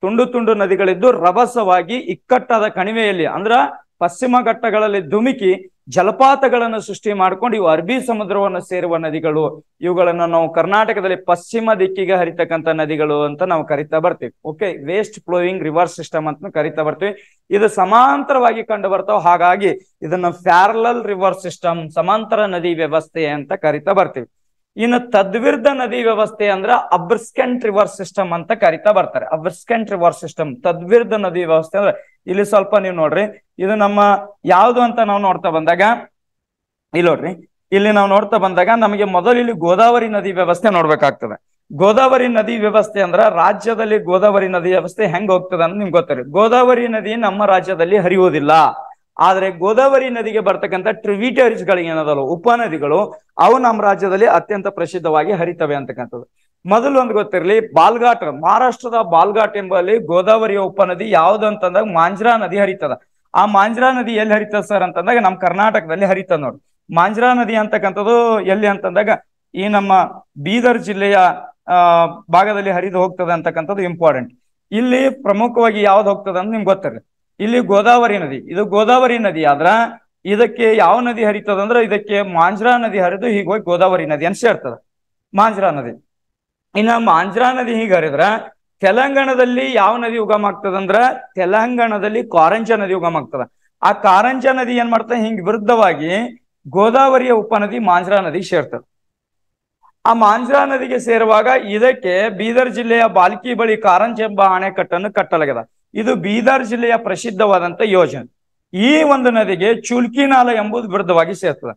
ತುಂಡು ತುಂಡು ನದಿಗಳಿದ್ದು ರಭಸವಾಗಿ ಇಕ್ಕಟ್ಟಾದ ಕಣಿವೆಯಲ್ಲಿ ಅಂದ್ರ ಪಶ್ಚಿಮ ಘಟ್ಟಗಳಲ್ಲಿ ಧುಮುಕಿ ಜಲಪಾತಗಳನ್ನು ಸೃಷ್ಟಿ ಮಾಡ್ಕೊಂಡು ಇವು ಅರಬ್ಬಿ ಸಮುದ್ರವನ್ನು ಸೇರುವ ನದಿಗಳು ಇವುಗಳನ್ನು ನಾವು ಕರ್ನಾಟಕದಲ್ಲಿ ಪಶ್ಚಿಮ ದಿಕ್ಕಿಗೆ ಹರಿತಕ್ಕಂತ ನದಿಗಳು ಅಂತ ನಾವು ಕರಿತಾ ಬರ್ತೀವಿ okay west flowing rivers system ಅಂತ ಕರಿತಾ ಬರ್ತೀವಿ ಇದು ಸಮಾಂತರವಾಗಿ ಕಂಡು ಬರ್ತಾವ ಹಾಗಾಗಿ ಇದನ್ನ ಪ್ಯಾರಲಲ್ ರಿವರ್ಸ್ ಸಿಸ್ಟಮ್ ಸಮಾಂತರ ನದಿ ವ್ಯವಸ್ಥೆ ಅಂತ ಕರಿತಾ ಬರ್ತೀವಿ ಇನ್ನು ತದ್ವಿರ್ಧ ನದಿ ವ್ಯವಸ್ಥೆ ಅಂದ್ರ ಅಬ್ರಸ್ಕೆಂಟ್ ರಿವರ್ ಸಿಸ್ಟಮ್ ಅಂತ ಕರಿತಾ ಬರ್ತಾರೆ ಅಬ್ರಸ್ಕೆಂಟ್ ರಿವರ್ ಸಿಸ್ಟಮ್ ತದ್ವಿರ್ಧ ನದಿ ವ್ಯವಸ್ಥೆ ಅಂದ್ರೆ ಇಲ್ಲಿ ಸ್ವಲ್ಪ ನೀವು ನೋಡ್ರಿ ಇದು ನಮ್ಮ ಯಾವ್ದು ಅಂತ ನಾವು ನೋಡ್ತಾ ಬಂದಾಗ ಇಲ್ಲಿ ನೋಡ್ರಿ ಇಲ್ಲಿ ನಾವು ನೋಡ್ತಾ ಬಂದಾಗ ನಮಗೆ ಮೊದಲು ಇಲ್ಲಿ ಗೋದಾವರಿ ನದಿ ವ್ಯವಸ್ಥೆ ನೋಡ್ಬೇಕಾಗ್ತದೆ ಗೋದಾವರಿ ನದಿ ವ್ಯವಸ್ಥೆ ಅಂದ್ರ ರಾಜ್ಯದಲ್ಲಿ ಗೋದಾವರಿ ನದಿ ವ್ಯವಸ್ಥೆ ಹೆಂಗ್ ಹೋಗ್ತದೆ ಅಂತ ನಿಮ್ಗೆ ಗೊತ್ತಿರಿ ಗೋದಾವರಿ ನದಿ ನಮ್ಮ ರಾಜ್ಯದಲ್ಲಿ ಹರಿಯುವುದಿಲ್ಲ ಆದ್ರೆ ಗೋದಾವರಿ ನದಿಗೆ ಬರ್ತಕ್ಕಂಥ ಟ್ರಿವಿಟರೀಸ್ ಗಳು ಉಪನದಿಗಳು ಅವು ನಮ್ಮ ರಾಜ್ಯದಲ್ಲಿ ಅತ್ಯಂತ ಪ್ರಸಿದ್ಧವಾಗಿ ಹರಿತವೆ ಅಂತಕ್ಕಂಥದ್ದು ಮೊದಲು ಒಂದು ಗೊತ್ತಿರಲಿ ಬಾಲ್ಘಾಟ್ ಮಹಾರಾಷ್ಟ್ರದ ಬಾಲ್ಘಾಟ್ ಎಂಬಲ್ಲಿ ಗೋದಾವರಿಯ ಉಪನದಿ ಅಂತಂದಾಗ ಮಾಂಜ್ರಾ ನದಿ ಹರಿತದ ಆ ಮಾಂಜ್ರಾ ನದಿ ಎಲ್ಲಿ ಹರಿತದ ಸರ್ ಅಂತಂದಾಗ ನಮ್ಮ ಕರ್ನಾಟಕದಲ್ಲಿ ಹರಿತದ ನೋಡಿ ಮಾಂಜ್ರಾ ನದಿ ಅಂತಕ್ಕಂಥದ್ದು ಎಲ್ಲಿ ಅಂತಂದಾಗ ಈ ನಮ್ಮ ಬೀದರ್ ಜಿಲ್ಲೆಯ ಭಾಗದಲ್ಲಿ ಹರಿದು ಹೋಗ್ತದೆ ಅಂತಕ್ಕಂಥದ್ದು ಇಂಪಾರ್ಟೆಂಟ್ ಇಲ್ಲಿ ಪ್ರಮುಖವಾಗಿ ಯಾವ್ದು ಹೋಗ್ತದೆ ಅಂತ ನಿಮ್ಗೆ ಗೊತ್ತಿರಲಿ ಇಲ್ಲಿ ಗೋದಾವರಿ ನದಿ ಇದು ಗೋದಾವರಿ ನದಿ ಆದ್ರ ಇದಕ್ಕೆ ಯಾವ ನದಿ ಹರಿತದಂದ್ರ ಇದಕ್ಕೆ ಮಾಂಜ್ರಾ ನದಿ ಹರಿದು ಹೀಗೆ ಹೋಗಿ ಗೋದಾವರಿ ನದಿ ಅಂತ ಸೇರ್ತದ ಮಾಂಜ್ರಾ ನದಿ ಇನ್ನ ಮಾಂಜ್ರಾ ನದಿ ಹೀಗೆ ಹರಿದ್ರ ತೆಲಂಗಾಣದಲ್ಲಿ ಯಾವ ನದಿ ಉಗಮ ಆಗ್ತದಂದ್ರ ತೆಲಂಗಾಣದಲ್ಲಿ ಕಾರಂಜ ನದಿ ಉಗಮ ಆಗ್ತದ ಆ ಕಾರಂಜ ನದಿ ಏನ್ ಮಾಡ್ತಾ ಹಿಂಗ್ ವಿರುದ್ಧವಾಗಿ ಗೋದಾವರಿಯ ಉಪನದಿ ಮಾಂಜ್ರಾ ನದಿ ಸೇರ್ತದ ಆ ಮಾಂಜ್ರಾ ನದಿಗೆ ಸೇರುವಾಗ ಇದಕ್ಕೆ ಬೀದರ್ ಜಿಲ್ಲೆಯ ಬಾಲ್ಕಿ ಬಳಿ ಕಾರಂಜ ಎಂಬ ಅಣೆಕಟ್ಟನ್ನು ಕಟ್ಟಲಾಗ್ಯದ ಇದು ಬೀದರ್ ಜಿಲ್ಲೆಯ ಪ್ರಸಿದ್ಧವಾದಂತ ಯೋಜನೆ ಈ ಒಂದು ನದಿಗೆ ಚುಲ್ಕಿನಾಲ ಎಂಬುದು ವಿರುದ್ಧವಾಗಿ ಸೇರ್ತದೆ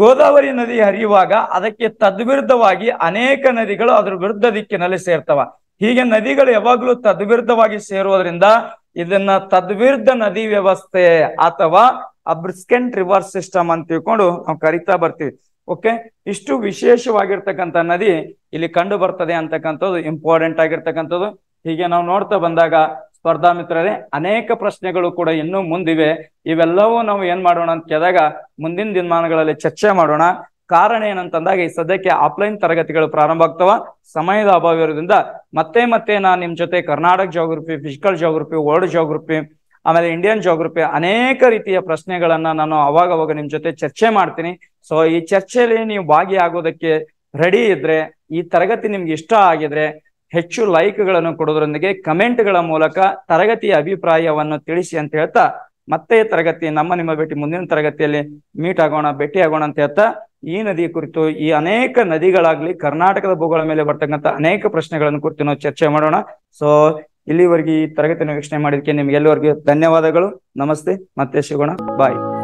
ಗೋದಾವರಿ ನದಿ ಹರಿಯುವಾಗ ಅದಕ್ಕೆ ತದ್ವಿರುದ್ಧವಾಗಿ ಅನೇಕ ನದಿಗಳು ಅದರ ವಿರುದ್ಧ ದಿಕ್ಕಿನಲ್ಲಿ ಸೇರ್ತವ ಹೀಗೆ ನದಿಗಳು ಯಾವಾಗಲೂ ತದ್ವಿರುದ್ಧವಾಗಿ ಸೇರುವುದರಿಂದ ಇದನ್ನ ತದ್ವಿರುದ್ಧ ನದಿ ವ್ಯವಸ್ಥೆ ಅಥವಾ ಅಬ್ರಿಸ್ಕೆಂಟ್ ರಿವರ್ಸ್ ಸಿಸ್ಟಮ್ ಅಂತ ತಿಳ್ಕೊಂಡು ನಾವು ಕರಿತಾ ಬರ್ತೀವಿ ಓಕೆ ಇಷ್ಟು ವಿಶೇಷವಾಗಿರ್ತಕ್ಕಂಥ ನದಿ ಇಲ್ಲಿ ಕಂಡು ಬರ್ತದೆ ಅಂತಕ್ಕಂಥದ್ದು ಇಂಪಾರ್ಟೆಂಟ್ ಆಗಿರ್ತಕ್ಕಂಥದ್ದು ಹೀಗೆ ನಾವು ನೋಡ್ತಾ ಬಂದಾಗ ಸ್ಪರ್ಧಾ ಮಿತ್ರರೇ ಅನೇಕ ಪ್ರಶ್ನೆಗಳು ಕೂಡ ಇನ್ನೂ ಮುಂದಿವೆ ಇವೆಲ್ಲವೂ ನಾವು ಏನ್ ಮಾಡೋಣ ಅಂತ ಕೇಳಿದಾಗ ಮುಂದಿನ ದಿನಮಾನಗಳಲ್ಲಿ ಚರ್ಚೆ ಮಾಡೋಣ ಕಾರಣ ಏನಂತಂದಾಗ ಈ ಸದ್ಯಕ್ಕೆ ಆಫ್ಲೈನ್ ತರಗತಿಗಳು ಪ್ರಾರಂಭ ಆಗ್ತವ ಸಮಯದ ಅಭಾವ ಇರೋದ್ರಿಂದ ಮತ್ತೆ ಮತ್ತೆ ನಾನು ನಿಮ್ ಜೊತೆ Karnataka geography physical geography world geography ಆಮೇಲೆ ಇಂಡಿಯನ್ ಜೋಗ್ರಫಿ ಅನೇಕ ರೀತಿಯ ಪ್ರಶ್ನೆಗಳನ್ನ ನಾನು ಅವಾಗ ಅವಾಗ ನಿಮ್ ಜೊತೆ ಚರ್ಚೆ ಮಾಡ್ತೀನಿ ಸೊ ಈ ಚರ್ಚೆಯಲ್ಲಿ ನೀವು ಭಾಗಿಯಾಗೋದಕ್ಕೆ ರೆಡಿ ಇದ್ರೆ ಈ ತರಗತಿ ನಿಮ್ಗೆ ಇಷ್ಟ ಆಗಿದ್ರೆ ಹೆಚ್ಚು ಲೈಕ್ ಗಳನ್ನು ಕೊಡೋದ್ರೊಂದಿಗೆ ಗಳ ಮೂಲಕ ತರಗತಿಯ ಅಭಿಪ್ರಾಯವನ್ನು ತಿಳಿಸಿ ಅಂತ ಹೇಳ್ತಾ ಮತ್ತೆ ತರಗತಿ ನಮ್ಮ ನಿಮ್ಮ ಭೇಟಿ ಮುಂದಿನ ತರಗತಿಯಲ್ಲಿ ಮೀಟ್ ಆಗೋಣ ಭೇಟಿ ಆಗೋಣ ಅಂತ ಹೇಳ್ತಾ ಈ ನದಿ ಕುರಿತು ಈ ಅನೇಕ ನದಿಗಳಾಗ್ಲಿ ಕರ್ನಾಟಕದ ಭೂಗೋಳ ಮೇಲೆ ಬರ್ತಕ್ಕಂಥ ಅನೇಕ ಪ್ರಶ್ನೆಗಳನ್ನು ಕುರಿತು ನಾವು ಚರ್ಚೆ ಮಾಡೋಣ ಸೊ ಇಲ್ಲಿವರೆಗೆ ಈ ತರಗತಿಯನ್ನು ವೀಕ್ಷಣೆ ಮಾಡಿದಕ್ಕೆ ನಿಮ್ಗೆಲ್ಲವರಿಗೂ ಧನ್ಯವಾದಗಳು ನಮಸ್ತೆ ಮತ್ತೆ ಸಿಗೋಣ ಬಾಯ್